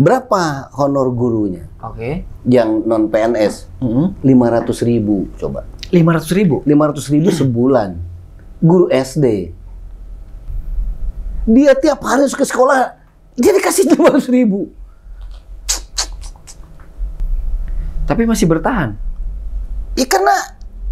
Berapa honor gurunya? Oke. Okay. Yang non PNS? Hmm. Lima ratus ribu coba. Lima ratus ribu? Lima ratus ribu hmm. sebulan. Guru SD. Dia tiap hari ke sekolah, dia dikasih lima ratus ribu Tapi masih bertahan. Ya karena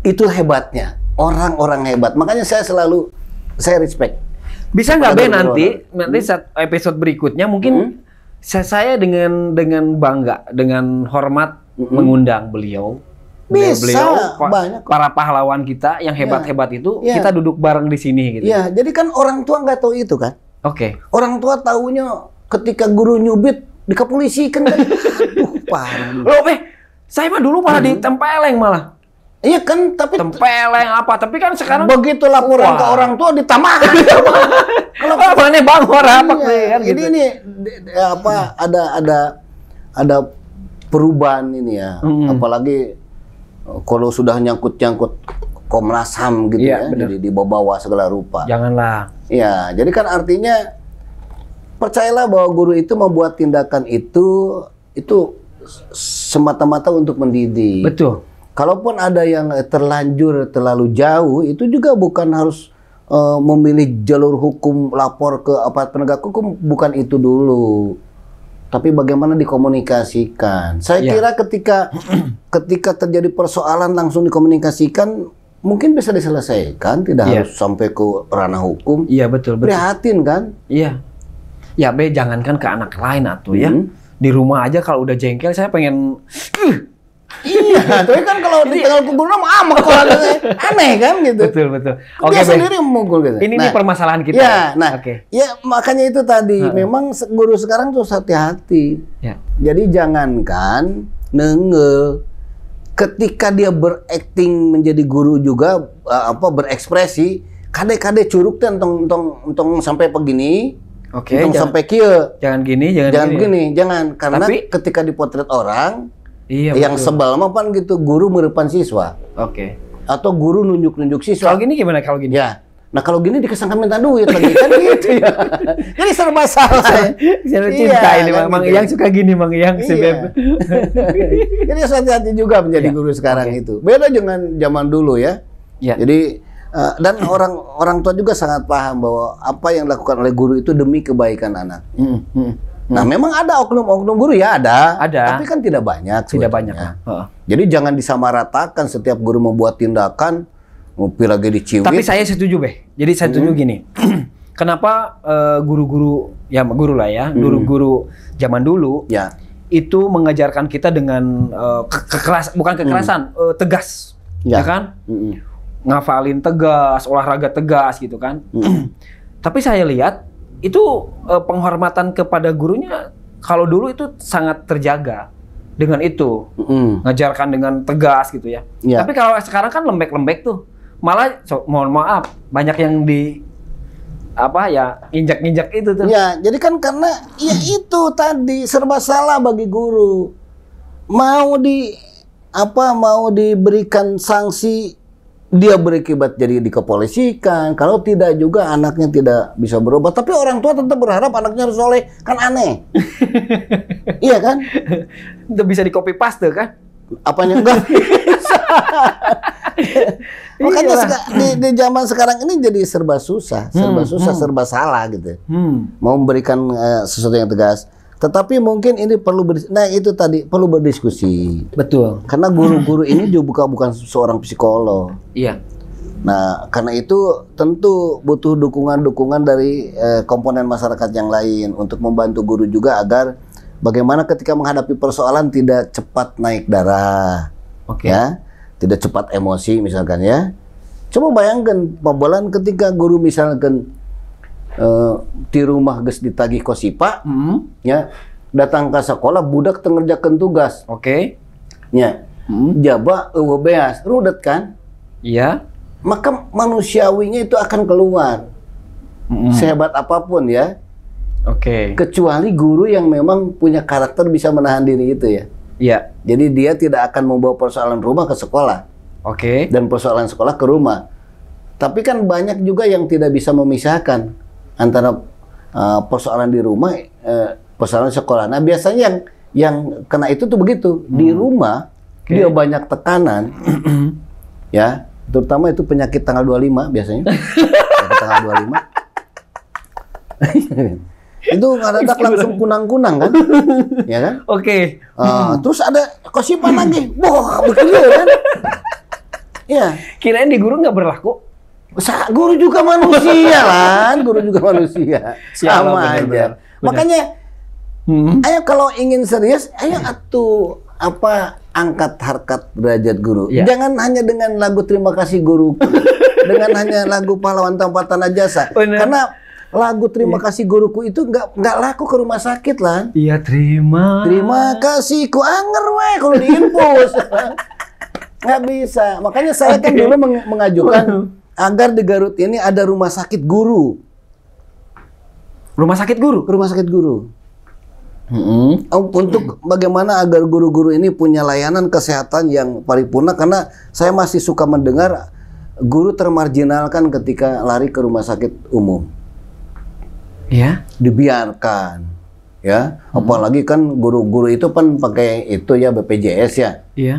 itu hebatnya orang-orang hebat. Makanya saya selalu saya respect. Bisa nggak Ben nanti hmm? nanti saat episode berikutnya mungkin hmm? saya, saya dengan dengan bangga dengan hormat hmm. mengundang beliau bisa beliau, banyak para pahlawan kita yang ya. hebat-hebat itu ya. kita duduk bareng di sini gitu. Ya jadi kan orang tua nggak tahu itu kan. Oke. Okay. Orang tua tahunya ketika guru nyubit dikepolisikan kan. Aduh, parah. Loh, Beh, saya mah dulu malah hmm. ditempeleng malah. Iya kan, tapi tempeleng apa? Tapi kan sekarang begitu laporan ke orang tua ditambah. Iya, kalau nih bang orang apa iya, kan Ini gitu. nih apa ada ada ada perubahan ini ya. Hmm. Apalagi eh, kalau sudah nyangkut-nyangkut Komnas Ham gitu iya, ya, ya. di jadi dibawa-bawa segala rupa. Janganlah. Iya, jadi kan artinya percayalah bahwa guru itu membuat tindakan itu itu semata-mata untuk mendidik. Betul. Kalaupun ada yang terlanjur terlalu jauh, itu juga bukan harus uh, memilih jalur hukum lapor ke aparat penegak hukum, bukan itu dulu. Tapi bagaimana dikomunikasikan? Saya ya. kira ketika ketika terjadi persoalan langsung dikomunikasikan, mungkin bisa diselesaikan, tidak ya. harus sampai ke ranah hukum. Iya betul betul. Prihatin kan? Iya. Ya be jangankan ke anak lain atau ya. hmm. ya di rumah aja kalau udah jengkel saya pengen iya, tapi kan kalau di tengah kubur nama ama kalau aneh kan gitu. Betul betul. Oke. Okay, dia sendiri memukul gitu. Ini nah, nih permasalahan kita. Ya, nah, oke. Okay. Ya makanya itu tadi nah, memang guru sekarang tuh hati-hati. Ya. Jadi jangankan nengel ketika dia berakting menjadi guru juga eh, apa berekspresi kade-kade curug dan tong tong sampai begini Oke, okay, jangan, sampai kieu. Jangan gini, jangan, jangan gini. Ya. gini Jangan karena Tapi, ketika dipotret orang iya, yang betul. sebal mah gitu guru merepan siswa. Oke. Okay. Atau guru nunjuk-nunjuk siswa. Kalau gini gimana kalau gini? Ya. Nah kalau gini dikesankan minta duit lagi kan iya, gitu ya. Iya. Jadi serba salah. Jadi iya, cinta iya, ini kan Mang gitu. yang suka gini Mang yang iya. Jadi hati-hati juga menjadi ya. guru sekarang okay. itu. Beda dengan zaman dulu ya. ya. Jadi Eh, dan orang orang tua juga sangat paham bahwa apa yang dilakukan oleh guru itu demi kebaikan anak. Hmm, hmm, hmm. nah, memang ada oknum-oknum guru ya ada, ada, tapi kan tidak banyak. Tidak banyak. Uh. Jadi jangan disamaratakan setiap guru membuat tindakan mau lagi dicium. Tapi saya setuju, Beh. Jadi saya setuju hmm. gini. Kenapa eh, guru-guru uh, ya guru lah ya, hmm. guru-guru hmm. zaman dulu ya itu mengajarkan kita dengan uh, kekeras bukan kekerasan, hmm. uh, tegas. Ya, ya kan? Hmm ngafalin tegas, olahraga tegas gitu kan. Hmm. Tapi saya lihat itu eh, penghormatan kepada gurunya kalau dulu itu sangat terjaga dengan itu mm. ngajarkan dengan tegas gitu ya. Yeah. Tapi kalau sekarang kan lembek-lembek tuh, malah so, mohon maaf banyak yang di apa ya injak-injak itu tuh. Ya, jadi kan karena ya itu tadi serba salah bagi guru. Mau di apa mau diberikan sanksi dia berakibat jadi dikepolisikan. Kalau tidak juga anaknya tidak bisa berubah. Tapi orang tua tetap berharap anaknya harus soleh. Kan aneh. iya kan? Itu bisa di copy paste kan? Apanya enggak Makanya seka, di, di zaman sekarang ini jadi serba susah, serba hmm, susah, hmm. serba salah gitu. Hmm. Mau memberikan uh, sesuatu yang tegas tetapi mungkin ini perlu berdiskusi. Nah itu tadi perlu berdiskusi. Betul. Karena guru-guru ini juga bukan bukan seorang psikolog. Iya. Nah karena itu tentu butuh dukungan-dukungan dari eh, komponen masyarakat yang lain untuk membantu guru juga agar bagaimana ketika menghadapi persoalan tidak cepat naik darah. Oke. Okay. Ya, tidak cepat emosi misalkan ya. Coba bayangkan pembelan ketika guru misalkan di eh, rumah ges ditagih kosipa hmm. ya datang ke sekolah budak tengerjakan tugas oke okay. ya hmm. jaba beas rudet kan iya maka manusiawinya itu akan keluar hmm. sehebat apapun ya Oke. Okay. Kecuali guru yang memang punya karakter bisa menahan diri itu ya. Iya. Jadi dia tidak akan membawa persoalan rumah ke sekolah. Oke. Okay. Dan persoalan sekolah ke rumah. Tapi kan banyak juga yang tidak bisa memisahkan antara uh, persoalan di rumah, uh, persoalan sekolah. Nah biasanya yang yang kena itu tuh begitu di hmm. rumah okay. dia banyak tekanan, ya terutama itu penyakit tanggal 25 biasanya penyakit tanggal 25 itu tak langsung kunang-kunang kan ya kan oke okay. uh, terus ada kosipan lagi wah begitu ya, kan ya kirain di guru nggak berlaku Sa guru juga manusia lan, guru juga manusia. Sama bener, aja. Bener. Makanya hmm. ayo kalau ingin serius, ayo atuh apa angkat harkat derajat guru. Ya. Jangan hanya dengan lagu terima kasih guru, dengan hanya lagu pahlawan tanpa tanah jasa. Bener. Karena lagu terima ya. kasih guruku itu nggak nggak laku ke rumah sakit lah. Iya terima. Terima kasihku anger wae kalau diimpus. nggak bisa. Makanya saya kan dulu mengajukan agar di Garut ini ada rumah sakit guru. Rumah sakit guru? Rumah sakit guru. Mm-hmm. Untuk bagaimana agar guru-guru ini punya layanan kesehatan yang paripurna karena saya masih suka mendengar guru termarjinalkan ketika lari ke rumah sakit umum. Ya, yeah. dibiarkan. Ya, apalagi kan guru-guru itu kan pakai itu ya BPJS ya. Iya.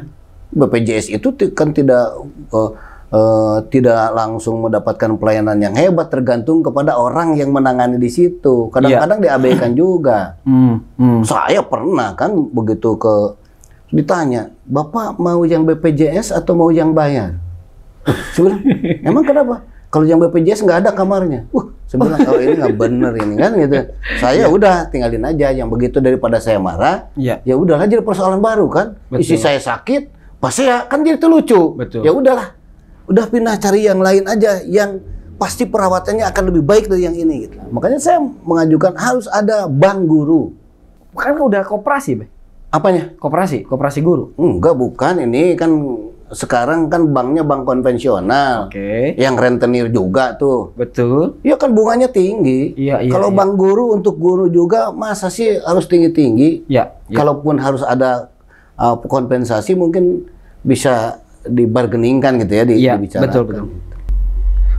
BPJS itu kan tidak uh, uh, tidak langsung mendapatkan pelayanan yang hebat tergantung kepada orang yang menangani di situ. Kadang-kadang yeah. diabaikan juga. Mm, mm. Saya pernah kan begitu ke ditanya, "Bapak mau yang BPJS atau mau yang bayar?" Sebenarnya, emang kenapa? Kalau yang BPJS nggak ada kamarnya. Uh, sebenarnya kalau oh, ini nggak bener ini kan gitu. Saya ya. udah tinggalin aja yang begitu daripada saya marah. Ya, Ya udahlah jadi persoalan baru kan. Betul. Isi saya sakit, Pas saya kan jadi itu lucu. Betul. Ya udahlah udah pindah cari yang lain aja yang pasti perawatannya akan lebih baik dari yang ini gitu. Makanya saya mengajukan harus ada bank guru. Kan udah koperasi, Be. Apanya? Koperasi, koperasi guru. Enggak, bukan ini kan sekarang kan banknya bank konvensional. Oke. Okay. Yang rentenir juga tuh. Betul. ya kan bunganya tinggi. Iya, iya. Kalau iya. bank guru untuk guru juga masa sih harus tinggi-tinggi? Iya. -tinggi? Ya. Kalaupun harus ada uh, kompensasi mungkin bisa dibargeningkan gitu ya, di, ya dibicarakan. Betul betul.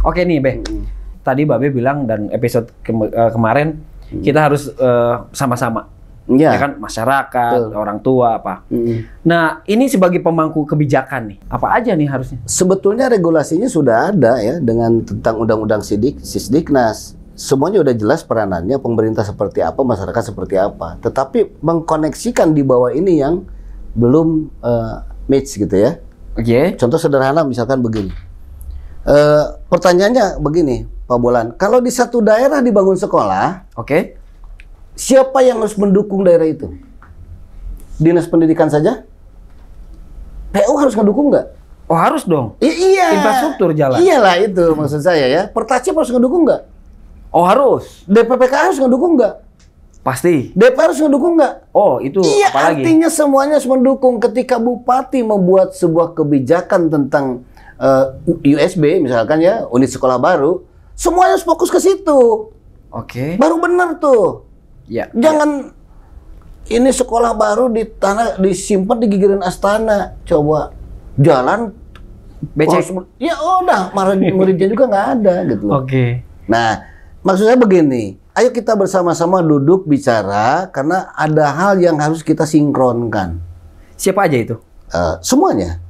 Oke nih Beh, hmm. tadi Babe bilang dan episode ke eh, kemarin hmm. kita harus eh, sama-sama. Uh, ya. ya kan masyarakat, betul. orang tua apa. Hmm. Nah ini sebagai pemangku kebijakan nih, apa aja nih harusnya? Sebetulnya regulasinya sudah ada ya dengan tentang undang-undang sidik, sisdiknas semuanya udah jelas peranannya pemerintah seperti apa masyarakat seperti apa tetapi mengkoneksikan di bawah ini yang belum uh, match gitu ya Oke. Okay. Contoh sederhana misalkan begini. E, pertanyaannya begini, Pak Bolan. Kalau di satu daerah dibangun sekolah, oke. Okay. Siapa yang harus mendukung daerah itu? Dinas Pendidikan saja? PU harus ngedukung nggak? Oh harus dong. I iya. Infrastruktur jalan. Iyalah itu maksud saya ya. Pertacip harus ngedukung nggak? Oh harus. DPPK harus ngedukung nggak? Pasti. DPR harus mendukung nggak? Oh, itu iya, apalagi? artinya semuanya harus mendukung. Ketika bupati membuat sebuah kebijakan tentang uh, eh, USB, misalkan ya, unit sekolah baru, semuanya harus fokus ke situ. Oke. Okay. Baru benar tuh. Ya. Jangan ya. ini sekolah baru di tanah disimpan di gigiran astana. Coba jalan becek. Oh, ya udah, muridnya juga nggak ada gitu. Oke. Okay. Nah, maksud saya begini, ayo kita bersama-sama duduk bicara karena ada hal yang harus kita sinkronkan. Siapa aja itu? Uh, semuanya.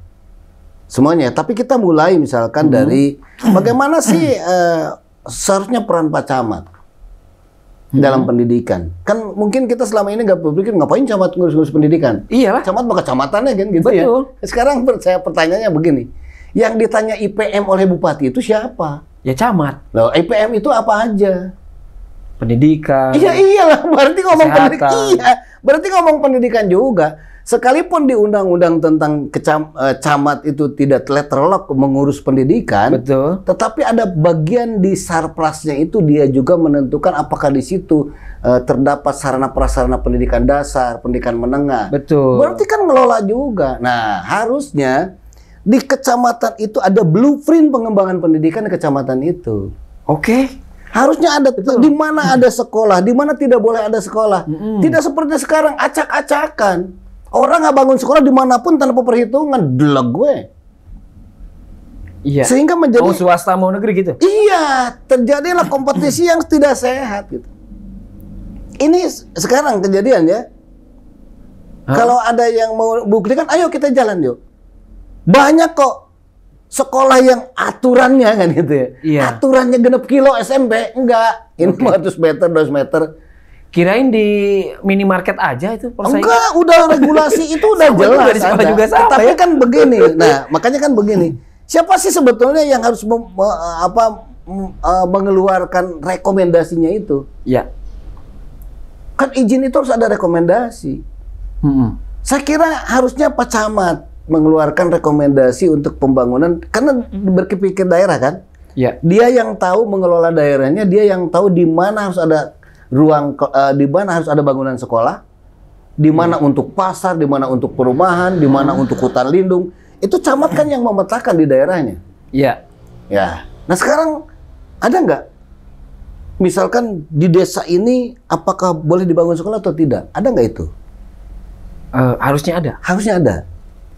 Semuanya, tapi kita mulai misalkan hmm. dari hmm. bagaimana sih uh, eh, seharusnya peran Pak Camat hmm. dalam pendidikan. Kan mungkin kita selama ini nggak berpikir ngapain camat ngurus-ngurus pendidikan. lah. Camat maka camatannya kan gitu ya. Betul. ya. Sekarang saya pertanyaannya begini. Yang ditanya IPM oleh bupati itu siapa? Ya camat. Loh, IPM itu apa aja? Pendidikan. Iya iyalah, berarti ngomong pendidikan. Iya, berarti ngomong pendidikan juga. Sekalipun di undang-undang tentang kecam, eh, camat itu tidak terlok mengurus pendidikan, betul. Tetapi ada bagian di sarprasnya itu dia juga menentukan apakah di situ eh, terdapat sarana prasarana pendidikan dasar, pendidikan menengah. Betul. Berarti kan ngelola juga. Nah, harusnya di kecamatan itu ada blueprint pengembangan pendidikan di kecamatan itu. Oke. Okay. Harusnya ada di mana ada sekolah, di mana tidak boleh ada sekolah. Mm -hmm. Tidak seperti sekarang acak-acakan. Orang nggak bangun sekolah dimanapun tanpa perhitungan, delek gue. Iya. Sehingga menjadi oh, swasta mau negeri gitu. Iya, terjadilah kompetisi yang tidak sehat gitu. Ini sekarang kejadian ya. Kalau ada yang mau buktikan, ayo kita jalan yuk banyak kok sekolah yang aturannya kan gitu ya. Iya. Aturannya genep kilo SMP enggak. Ini okay. 100 meter, 200 meter. Kirain di minimarket aja itu persaingan. Enggak, udah regulasi itu udah jelas. Juga ada. juga sama, Tapi ya? kan begini. Nah, makanya kan begini. Siapa sih sebetulnya yang harus apa e, mengeluarkan rekomendasinya itu? Ya. Kan izin itu harus ada rekomendasi. Hmm. Saya kira harusnya Pak Camat mengeluarkan rekomendasi untuk pembangunan karena berkepikir daerah kan. Ya. Dia yang tahu mengelola daerahnya, dia yang tahu di mana harus ada ruang uh, di mana harus ada bangunan sekolah, di mana hmm. untuk pasar, di mana untuk perumahan, di mana untuk hutan lindung. Itu camat kan yang memetakan di daerahnya. Iya. Ya. Nah, sekarang ada nggak misalkan di desa ini apakah boleh dibangun sekolah atau tidak? Ada nggak itu? Uh, harusnya ada. Harusnya ada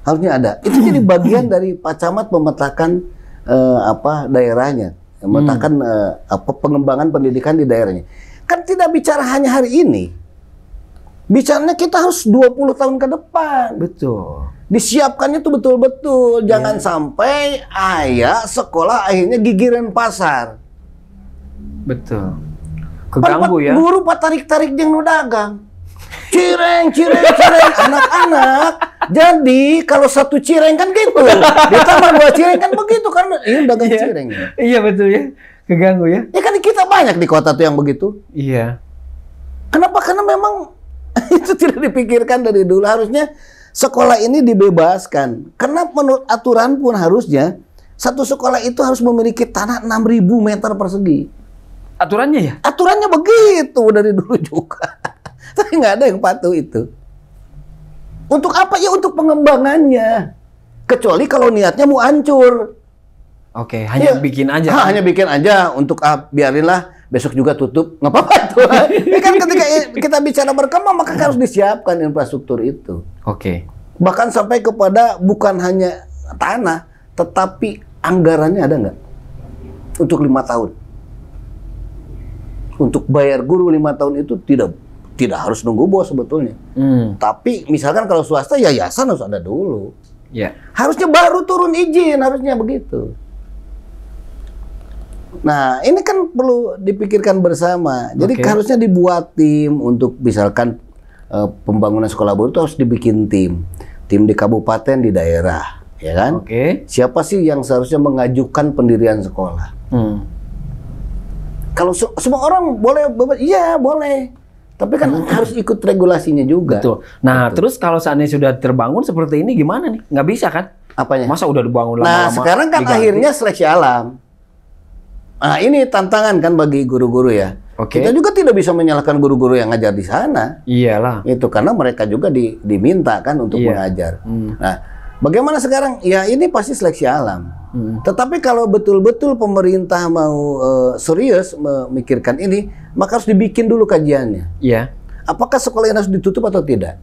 harusnya ada. Itu jadi bagian dari Pak Camat memetakan uh, eh, apa daerahnya, memetakan hmm. uh, apa pengembangan pendidikan di daerahnya. Kan tidak bicara hanya hari ini. Bicaranya kita harus 20 tahun ke depan. Betul. Disiapkannya tuh betul-betul. Ya. Jangan ya. sampai ayah sekolah akhirnya gigiran pasar. Betul. Keganggu ya. Guru pak tarik-tarik yang dagang cireng, cireng, cireng, anak-anak. Jadi kalau satu cireng kan gitu, ditambah dua cireng kan begitu karena ini dagang yeah. cireng. Ya. Iya betul ya, keganggu ya. Ya kan kita banyak di kota tuh yang begitu. Iya. Kenapa? Karena memang itu tidak dipikirkan dari dulu. Harusnya sekolah ini dibebaskan. Karena menurut aturan pun harusnya satu sekolah itu harus memiliki tanah 6.000 meter persegi. Aturannya ya? Aturannya begitu dari dulu juga. Tapi nggak ada yang patuh itu. Untuk apa? Ya untuk pengembangannya. Kecuali kalau niatnya mau hancur. Oke, hanya ya, bikin aja. Ha, ah, hanya bikin aja untuk uh, biarinlah besok juga tutup, nggak apa-apa tuh. Ini ya kan ketika kita bicara berkembang maka harus disiapkan infrastruktur itu. Oke. Bahkan sampai kepada bukan hanya tanah, tetapi anggarannya ada nggak untuk lima tahun? Untuk bayar guru lima tahun itu tidak tidak harus nunggu bos sebetulnya. Hmm. Tapi misalkan kalau swasta yayasan harus ada dulu. Yeah. Harusnya baru turun izin, harusnya begitu. Nah, ini kan perlu dipikirkan bersama. Jadi okay. harusnya dibuat tim untuk misalkan e, pembangunan sekolah baru itu harus dibikin tim. Tim di kabupaten, di daerah, ya kan? Okay. Siapa sih yang seharusnya mengajukan pendirian sekolah? Hmm. Kalau se semua orang boleh, iya boleh tapi kan hmm. harus ikut regulasinya juga. Betul. Nah, Betul. terus kalau seandainya sudah terbangun seperti ini gimana nih? Nggak bisa kan? Apanya? Masa udah dibangun nah, lama-lama? Nah, sekarang kan diganti. akhirnya seleksi alam. Nah, ini tantangan kan bagi guru-guru ya. Okay. Kita juga tidak bisa menyalahkan guru-guru yang ngajar di sana. Iyalah. Itu karena mereka juga di, diminta kan untuk yeah. mengajar. Hmm. Nah, Bagaimana sekarang? Ya ini pasti seleksi alam. Hmm. Tetapi kalau betul-betul pemerintah mau uh, serius memikirkan ini, maka harus dibikin dulu kajiannya. Iya. Apakah sekolah ini harus ditutup atau tidak?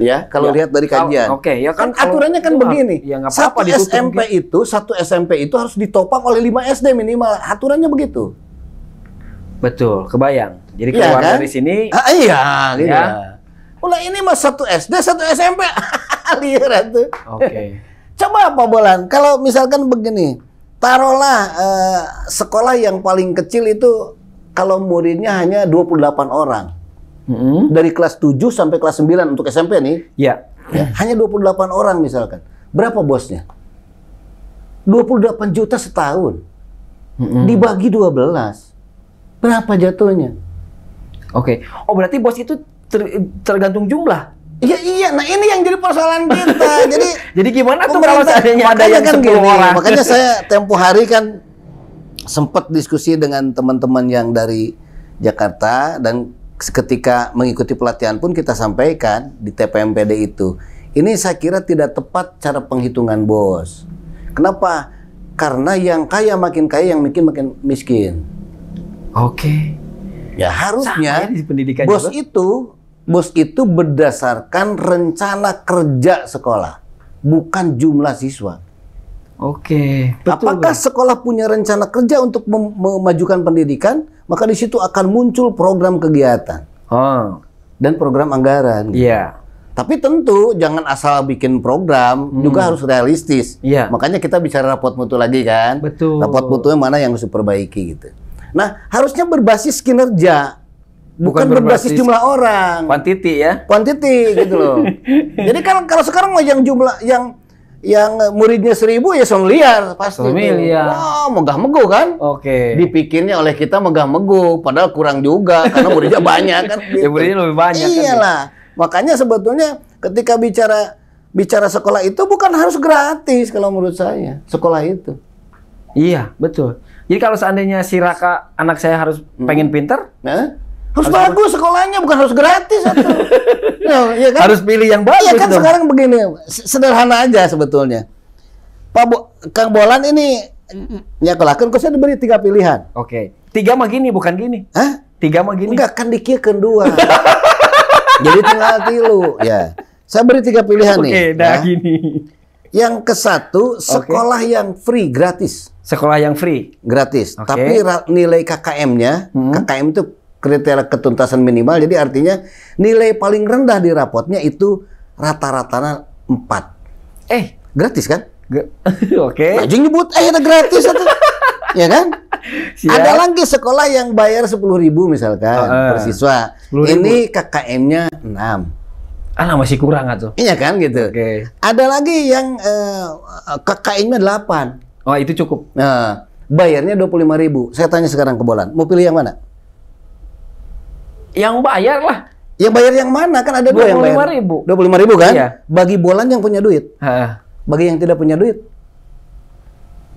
ya kalau ya. lihat dari kajian. Oke, okay. ya kan, kan aturannya kan ya, begini. Ya, apa -apa satu SMP gitu. itu, satu SMP itu harus ditopang oleh 5 SD minimal. Aturannya begitu. Betul, kebayang. Jadi iya keluar ya, kan? dari sini. Ah, iya, gitu. Ya. Iya. Ulah ini mah satu SD, satu SMP. Liar tuh. Oke. Okay. Coba apa Bolan, kalau misalkan begini, taruhlah eh, sekolah yang paling kecil itu kalau muridnya hanya 28 orang. Mm -hmm. Dari kelas 7 sampai kelas 9 untuk SMP nih. Iya. Yeah. Hanya 28 orang misalkan. Berapa bosnya? 28 juta setahun. Mm -hmm. Dibagi 12. Berapa jatuhnya? Oke. Okay. Oh berarti bos itu ter, tergantung jumlah. Iya iya, nah ini yang jadi persoalan kita. jadi jadi gimana tuh kalau seandainya ada yang kan gini, orang? Makanya saya tempo hari kan sempat diskusi dengan teman-teman yang dari Jakarta dan ketika mengikuti pelatihan pun kita sampaikan di TPMPD itu. Ini saya kira tidak tepat cara penghitungan bos. Kenapa? Karena yang kaya makin kaya, yang miskin makin miskin. Oke. Okay. Ya harusnya ya bos juga. itu bos itu berdasarkan rencana kerja sekolah, bukan jumlah siswa. Oke. Betul, Apakah bro. sekolah punya rencana kerja untuk mem memajukan pendidikan? Maka di situ akan muncul program kegiatan oh. dan program anggaran. Iya. Yeah. Tapi tentu jangan asal bikin program, hmm. juga harus realistis. Iya. Yeah. Makanya kita bicara rapot mutu lagi kan. Betul. Rapot mutunya mana yang harus diperbaiki gitu. Nah harusnya berbasis kinerja bukan, berbasis, jumlah orang. Kuantiti ya. Kuantiti gitu loh. Jadi kan kalau sekarang mau yang jumlah yang yang muridnya seribu ya liar pasti. Semiliar. Wah, wow, megah meguh kan? Oke. Okay. Dipikirnya oleh kita megah meguh, padahal kurang juga karena muridnya banyak kan. Ya muridnya lebih banyak. Kan? Iyalah. Kan, Makanya sebetulnya ketika bicara bicara sekolah itu bukan harus gratis kalau menurut saya sekolah itu. Iya betul. Jadi kalau seandainya si Raka anak saya harus pengin hmm. pengen pinter, hmm. Harus, harus bagus apa? sekolahnya, bukan harus gratis atau. no, ya, ya kan? Harus pilih yang bagus. Iya kan dong. sekarang begini, sederhana aja sebetulnya. Pak Bo Kang Bolan ini ya nyakelakeun kok saya diberi tiga pilihan. Oke. Okay. Tiga mah gini bukan gini. Hah? Tiga mah gini. Enggak kan dikirkan dua. Jadi tinggal tilu ya. Saya beri tiga pilihan okay, nih. Oke, nah ya. gini. Yang ke satu sekolah okay. yang free gratis. Sekolah yang free. Gratis. Okay. Tapi nilai KKM-nya, hmm. KKM itu kriteria ketuntasan minimal. Jadi artinya nilai paling rendah di rapotnya itu rata-ratanya 4. Eh, gratis kan? Oke. okay. Nah, nyebut eh itu gratis atau? ya kan? Siap. Ada lagi sekolah yang bayar sepuluh ribu misalkan uh, uh, per siswa. Ini KKM-nya 6. Alah masih kurang atau? Iya kan gitu. Oke. Okay. Ada lagi yang uh, eh, KKM-nya 8. Oh, itu cukup. Nah, bayarnya lima ribu. Saya tanya sekarang ke Bolan, mau pilih yang mana? Yang bayar lah. Yang bayar yang mana? Kan ada dua yang bayar. ribu. 25 ribu kan? Iya. Bagi bolan yang punya duit. Ha. Bagi yang tidak punya duit.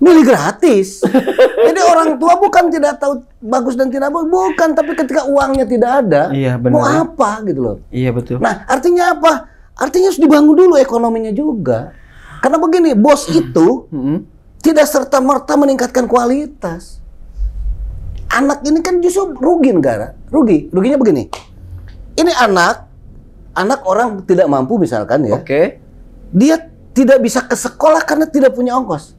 Milih gratis. Jadi orang tua bukan tidak tahu bagus dan tidak bagus, bukan. Tapi ketika uangnya tidak ada, iya, benar. mau apa gitu loh. Iya betul. Nah artinya apa? Artinya harus dibangun dulu ekonominya juga. Karena begini, bos itu hmm. tidak serta merta meningkatkan kualitas anak ini kan justru rugi negara. Rugi. Ruginya begini. Ini anak, anak orang tidak mampu misalkan ya. Oke. Okay. Dia tidak bisa ke sekolah karena tidak punya ongkos.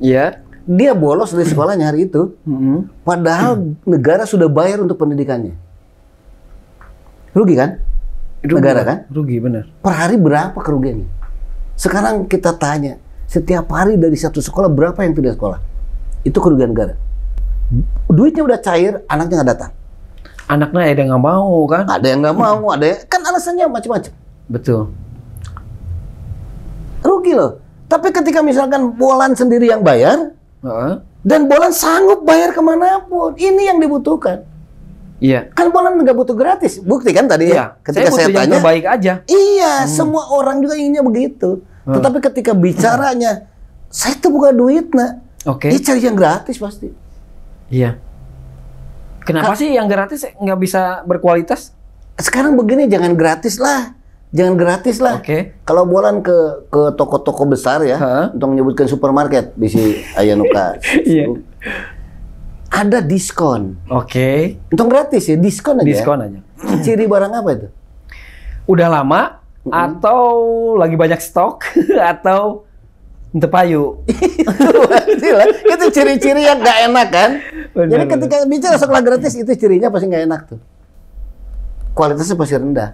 Iya. Yeah. Dia bolos dari sekolahnya hari itu. Mm-hmm. Padahal negara sudah bayar untuk pendidikannya. Rugi kan? Rugi, negara kan? Rugi benar. Per hari berapa kerugiannya? Sekarang kita tanya, setiap hari dari satu sekolah berapa yang tidak sekolah? Itu kerugian negara duitnya udah cair, anaknya nggak datang. Anaknya ada yang nggak mau kan? Ada yang nggak mau, ada yang kan alasannya macam-macam. Betul. Rugi loh. Tapi ketika misalkan Bolan sendiri yang bayar, uh-huh. dan Bolan sanggup bayar kemanapun, ini yang dibutuhkan. Iya. Kan Bolan nggak butuh gratis. Bukti kan tadi ya? iya. ya. Ketika saya, saya tanya. baik aja. Iya, hmm. semua orang juga inginnya begitu. Hmm. Tetapi ketika bicaranya, saya tuh bukan duit nak. Oke. Okay. Dia cari yang gratis pasti. Iya. Kenapa Ka sih yang gratis nggak bisa berkualitas? Sekarang begini jangan gratis lah. Jangan gratis lah. Oke. Okay. Kalau bolan ke ke toko-toko besar ya, huh? untuk menyebutkan supermarket di si Ayanuka. Iya. Ada diskon. Oke. Okay. Untuk gratis ya, diskon aja. Diskon aja. Ciri barang apa itu? Udah lama mm -hmm. atau lagi banyak stok atau untuk payu. Iya. itu, ciri-ciri yang gak enak kan. Benar, Jadi ketika benar. bicara sekolah gratis itu cirinya pasti gak enak tuh. Kualitasnya pasti rendah.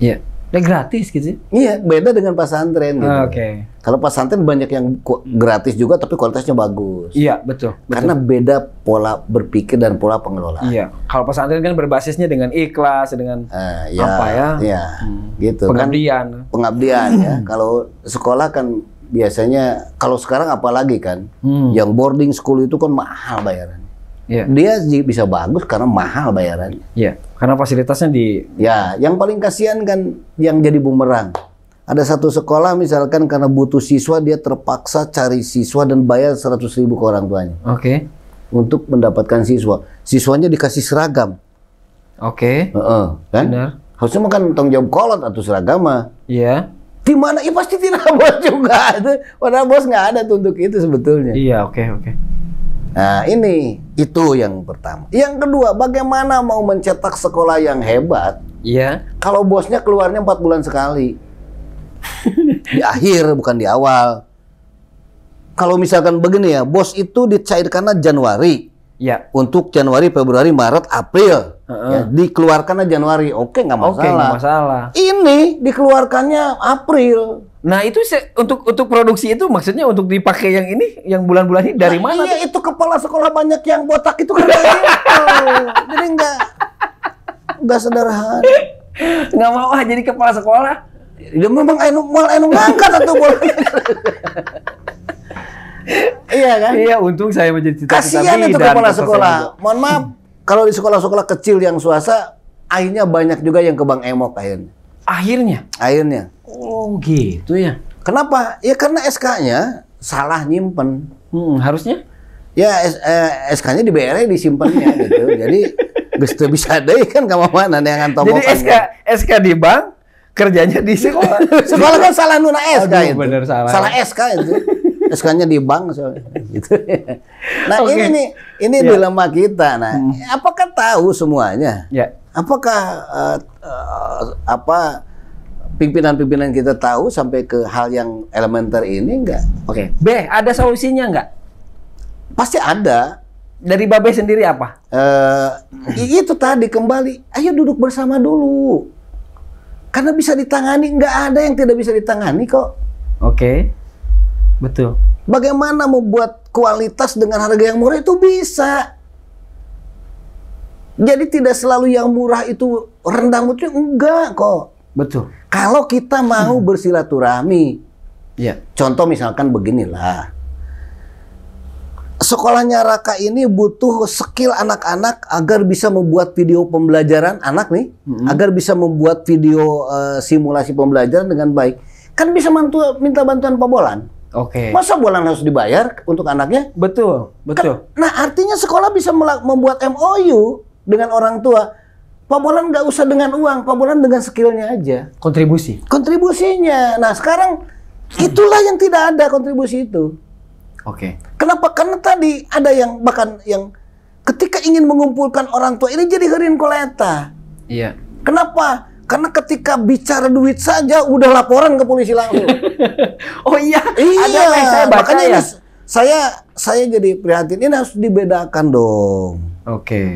Iya. Yeah. Ya gratis gitu sih? Iya, beda dengan pesantren gitu. Ah, oke. Okay. Kalau pesantren banyak yang gratis juga tapi kualitasnya bagus. Iya, betul, betul. Karena beda pola berpikir dan pola pengelolaan. Iya. Kalau pesantren kan berbasisnya dengan ikhlas, dengan uh, ya, apa ya? Iya. Hmm. Gitu. Kan. Pengabdian. Kan, pengabdian ya. Kalau sekolah kan biasanya kalau sekarang apalagi kan hmm. yang boarding school itu kan mahal bayaran. Yeah. Dia bisa bagus karena mahal bayarannya. Iya, karena fasilitasnya di. Ya, yang paling kasihan kan yang jadi bumerang. Ada satu sekolah misalkan karena butuh siswa dia terpaksa cari siswa dan bayar 100 ribu ke orang tuanya. Oke. Okay. Untuk mendapatkan siswa, siswanya dikasih seragam. Oke. Okay. Uh -uh, kan? Benar. Harusnya makan tanggung jawab kolot atau seragama. Iya. Yeah di mana? Ya pasti tidak bos juga Padahal bos nggak ada untuk itu sebetulnya. Iya, oke, okay, oke. Okay. Nah, ini itu yang pertama. Yang kedua, bagaimana mau mencetak sekolah yang hebat? Iya. Kalau bosnya keluarnya empat bulan sekali. di akhir bukan di awal. Kalau misalkan begini ya, bos itu dicairkan Januari. Ya. Untuk Januari, Februari, Maret, April. Uh -uh. Ya, dikeluarkannya Januari. Oke, nggak masalah. Oke, nggak masalah. Ini dikeluarkannya April. Nah itu untuk untuk produksi itu maksudnya untuk dipakai yang ini yang bulan-bulan ini dari nah, mana? Iya itu kepala sekolah banyak yang botak itu kan jadi nggak nggak sederhana. Nggak mau ah jadi kepala sekolah. Dia ya, memang enu mal enu ngangkat atau bola. iya kan? Iya untung saya menjadi cita-cita Kasihan itu kepala sekolah. Mohon maaf kalau di sekolah-sekolah kecil yang suasa akhirnya banyak juga yang ke Bang Emok akhirnya. Akhirnya? Akhirnya. Oh gitu ya. Kenapa? Ya karena SK-nya salah nyimpen. Hmm, harusnya? Ya eh, SK-nya di BRI disimpannya gitu. Jadi Gusto bisa deh kan kamu mana yang antum Jadi SK kan. SK di bank kerjanya di sekolah. sekolah kan salah nuna SK Aduh, itu. Bener, salah. salah SK itu. SK-nya di bank soalnya. gitu. Nah, okay. ini nih, ini ya. dilema kita. Nah, hmm. apakah tahu semuanya? Ya Apakah uh, uh, apa pimpinan-pimpinan kita tahu sampai ke hal yang elementer ini enggak? Oke. Okay. B, ada solusinya enggak? Pasti ada. Dari Babe sendiri apa? Uh, itu tadi kembali, ayo duduk bersama dulu. Karena bisa ditangani, nggak ada yang tidak bisa ditangani kok. Oke. Okay. Betul. Bagaimana membuat kualitas dengan harga yang murah itu bisa. Jadi tidak selalu yang murah itu rendah mutunya enggak kok. Betul. Kalau kita mau hmm. bersilaturahmi, ya. Contoh misalkan beginilah. Sekolahnya Raka ini butuh skill anak-anak agar bisa membuat video pembelajaran anak nih, hmm. agar bisa membuat video uh, simulasi pembelajaran dengan baik. Kan bisa mantu, minta bantuan pembolan. Oke. Okay. Masa Bolan harus dibayar untuk anaknya? Betul, kan betul. Kan, nah, artinya sekolah bisa membuat MOU dengan orang tua. Pak Bolan nggak usah dengan uang, Pak Bolan dengan skillnya aja. Kontribusi. Kontribusinya. Nah sekarang itulah yang tidak ada kontribusi itu. Oke. Okay. Kenapa? Karena tadi ada yang bahkan yang ketika ingin mengumpulkan orang tua ini jadi herin koleta. Iya. Kenapa? Karena ketika bicara duit saja udah laporan ke polisi langsung. oh iya. Iya. Ada yang saya baca ya. saya saya jadi prihatin ini harus dibedakan dong. Oke. Okay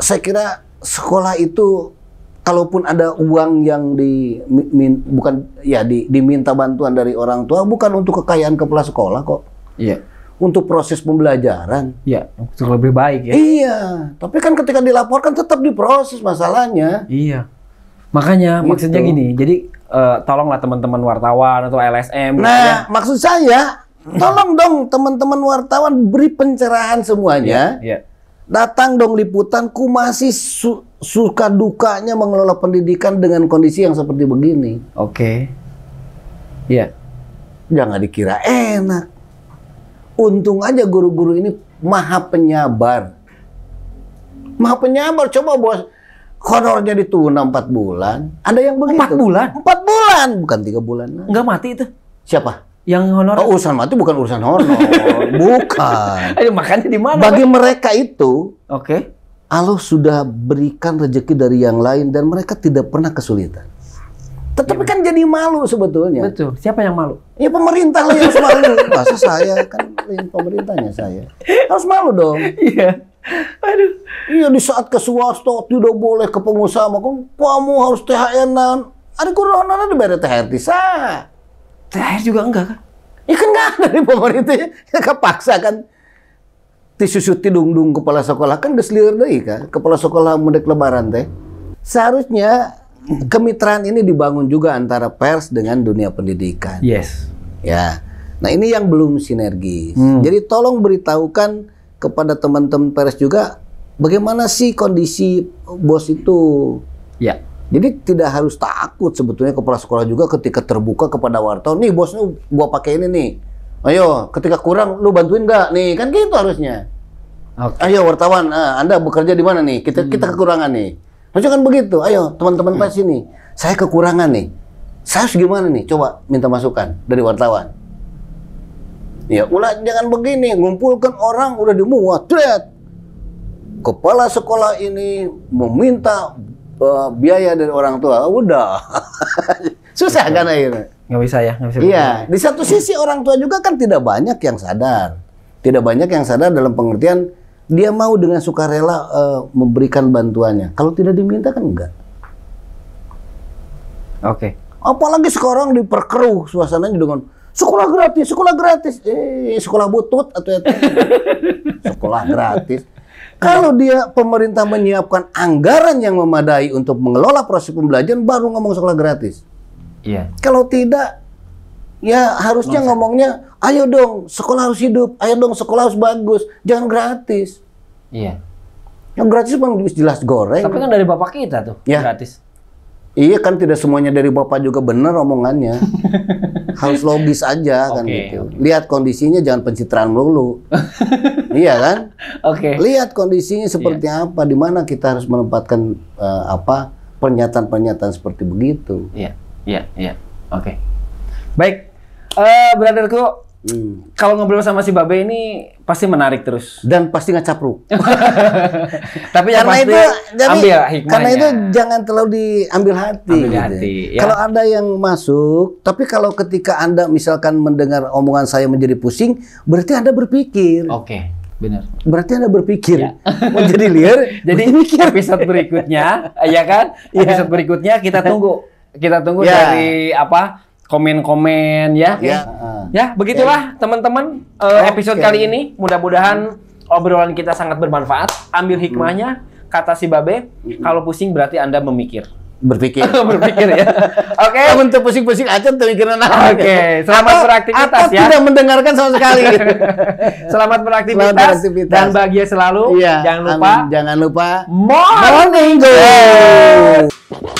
saya kira sekolah itu kalaupun ada uang yang di min, bukan ya di, diminta bantuan dari orang tua bukan untuk kekayaan kepala sekolah kok. Iya. Untuk proses pembelajaran. Iya, untuk lebih baik ya. Iya, tapi kan ketika dilaporkan tetap diproses masalahnya. Iya. Makanya gitu. maksudnya gini, jadi uh, tolonglah teman-teman wartawan atau LSM. Gitu nah, ya. maksud saya tolong dong teman-teman wartawan beri pencerahan semuanya. iya, iya. Datang dong liputan masih su suka dukanya mengelola pendidikan dengan kondisi yang seperti begini. Oke. Okay. Ya. Yeah. Jangan dikira enak. Untung aja guru-guru ini maha penyabar. Maha penyabar. Coba bos, honornya ditunda empat bulan. Ada yang begitu. empat bulan? empat bulan. Bukan tiga bulan. Enggak mati itu. Siapa? Yang honor? Oh, urusan mati bukan urusan honor, bukan. Ayo, makanya di mana? Bagi mereka itu, oke. Okay. Allah sudah berikan rezeki dari yang lain dan mereka tidak pernah kesulitan. Tetapi iya. kan jadi malu sebetulnya. Betul. Siapa yang malu? Ya pemerintah lah yang malu. Masa saya kan pemerintahnya saya. Harus malu dong. Iya. Aduh. Iya di saat ke swasta tidak boleh ke pengusaha, maka kamu harus THR nan. Ada kurang ada berarti THR sah. Terakhir juga enggak kan? Ya kan enggak ada di pemerintah ya. Kepaksa kan. Tisusuti dung kepala sekolah kan selir deh kan. Kepala sekolah mudik lebaran teh. Seharusnya kemitraan ini dibangun juga antara pers dengan dunia pendidikan. Yes. Ya. Nah ini yang belum sinergis. Hmm. Jadi tolong beritahukan kepada teman-teman pers juga bagaimana sih kondisi bos itu. Ya. Jadi tidak harus takut sebetulnya kepala sekolah juga ketika terbuka kepada wartawan, nih bosnya gua pakai ini nih. Ayo, ketika kurang lu bantuin nggak? Nih, kan gitu harusnya. Okay. Ayo wartawan, ah, Anda bekerja di mana nih? Kita hmm. kita kekurangan nih. Harusnya kan begitu. Ayo, teman-teman hmm. pas sini. Saya kekurangan nih. Saya harus gimana nih? Coba minta masukan dari wartawan. Ya, ulah jangan begini, ngumpulkan orang udah dimuat. Kepala sekolah ini meminta uh, biaya dari orang tua, udah. Susah kan akhirnya? Nggak bisa ya, nggak bisa. Iya, di satu sisi orang tua juga kan tidak banyak yang sadar. Tidak banyak yang sadar dalam pengertian dia mau dengan sukarela uh, memberikan bantuannya. Kalau tidak diminta kan enggak. Oke. Okay. Apalagi sekarang diperkeruh suasananya dengan sekolah gratis, sekolah gratis, eh sekolah butut atau ya. sekolah gratis. Kalau dia pemerintah menyiapkan anggaran yang memadai untuk mengelola proses pembelajaran, baru ngomong sekolah gratis. Iya. Kalau tidak, ya harusnya Masa. ngomongnya, ayo dong sekolah harus hidup, ayo dong sekolah harus bagus, jangan gratis. Iya. Yang gratis kan jelas goreng. Tapi kan dari bapak kita tuh, ya. gratis. Iya kan tidak semuanya dari bapak juga benar omongannya. harus logis aja kan gitu. Okay. Lihat kondisinya jangan pencitraan melulu. iya kan? Oke. Okay. Lihat kondisinya seperti yeah. apa, di mana kita harus menempatkan uh, apa pernyataan-pernyataan seperti begitu. Iya, yeah, iya, yeah, iya. Yeah. Oke. Okay. Baik. Uh, brotherku, Hmm. Kalau ngobrol sama si Babe ini pasti menarik terus. Dan pasti ngacapruk. Tapi karena pasti itu jadi, ambil hikmahnya. Karena itu jangan terlalu diambil hati. Ambil gitu. Ya. hati. Ya. Kalau ada yang masuk, tapi kalau ketika anda misalkan mendengar omongan saya menjadi pusing, berarti anda berpikir. Oke. Okay. Benar. Berarti Anda berpikir. Ya. Mau jadi liar, jadi mikir. episode berikutnya, ya kan? Iya. Episode ya. berikutnya kita tunggu. Kita tunggu ya. dari apa? komen-komen ya. Ya, ya, ya begitulah ya. teman-teman uh, episode kali ini. Mudah-mudahan obrolan kita sangat bermanfaat. Ambil hmm. hikmahnya. Kata si Babe, hmm. kalau pusing berarti Anda memikir berpikir berpikir ya oke okay. untuk pusing-pusing aja tuh mikirin oke okay. selamat atau, beraktivitas atau ya tidak mendengarkan sama sekali selamat, beraktivitas selamat beraktivitas dan bahagia selalu iya, jangan lupa amin. jangan lupa morning, morning.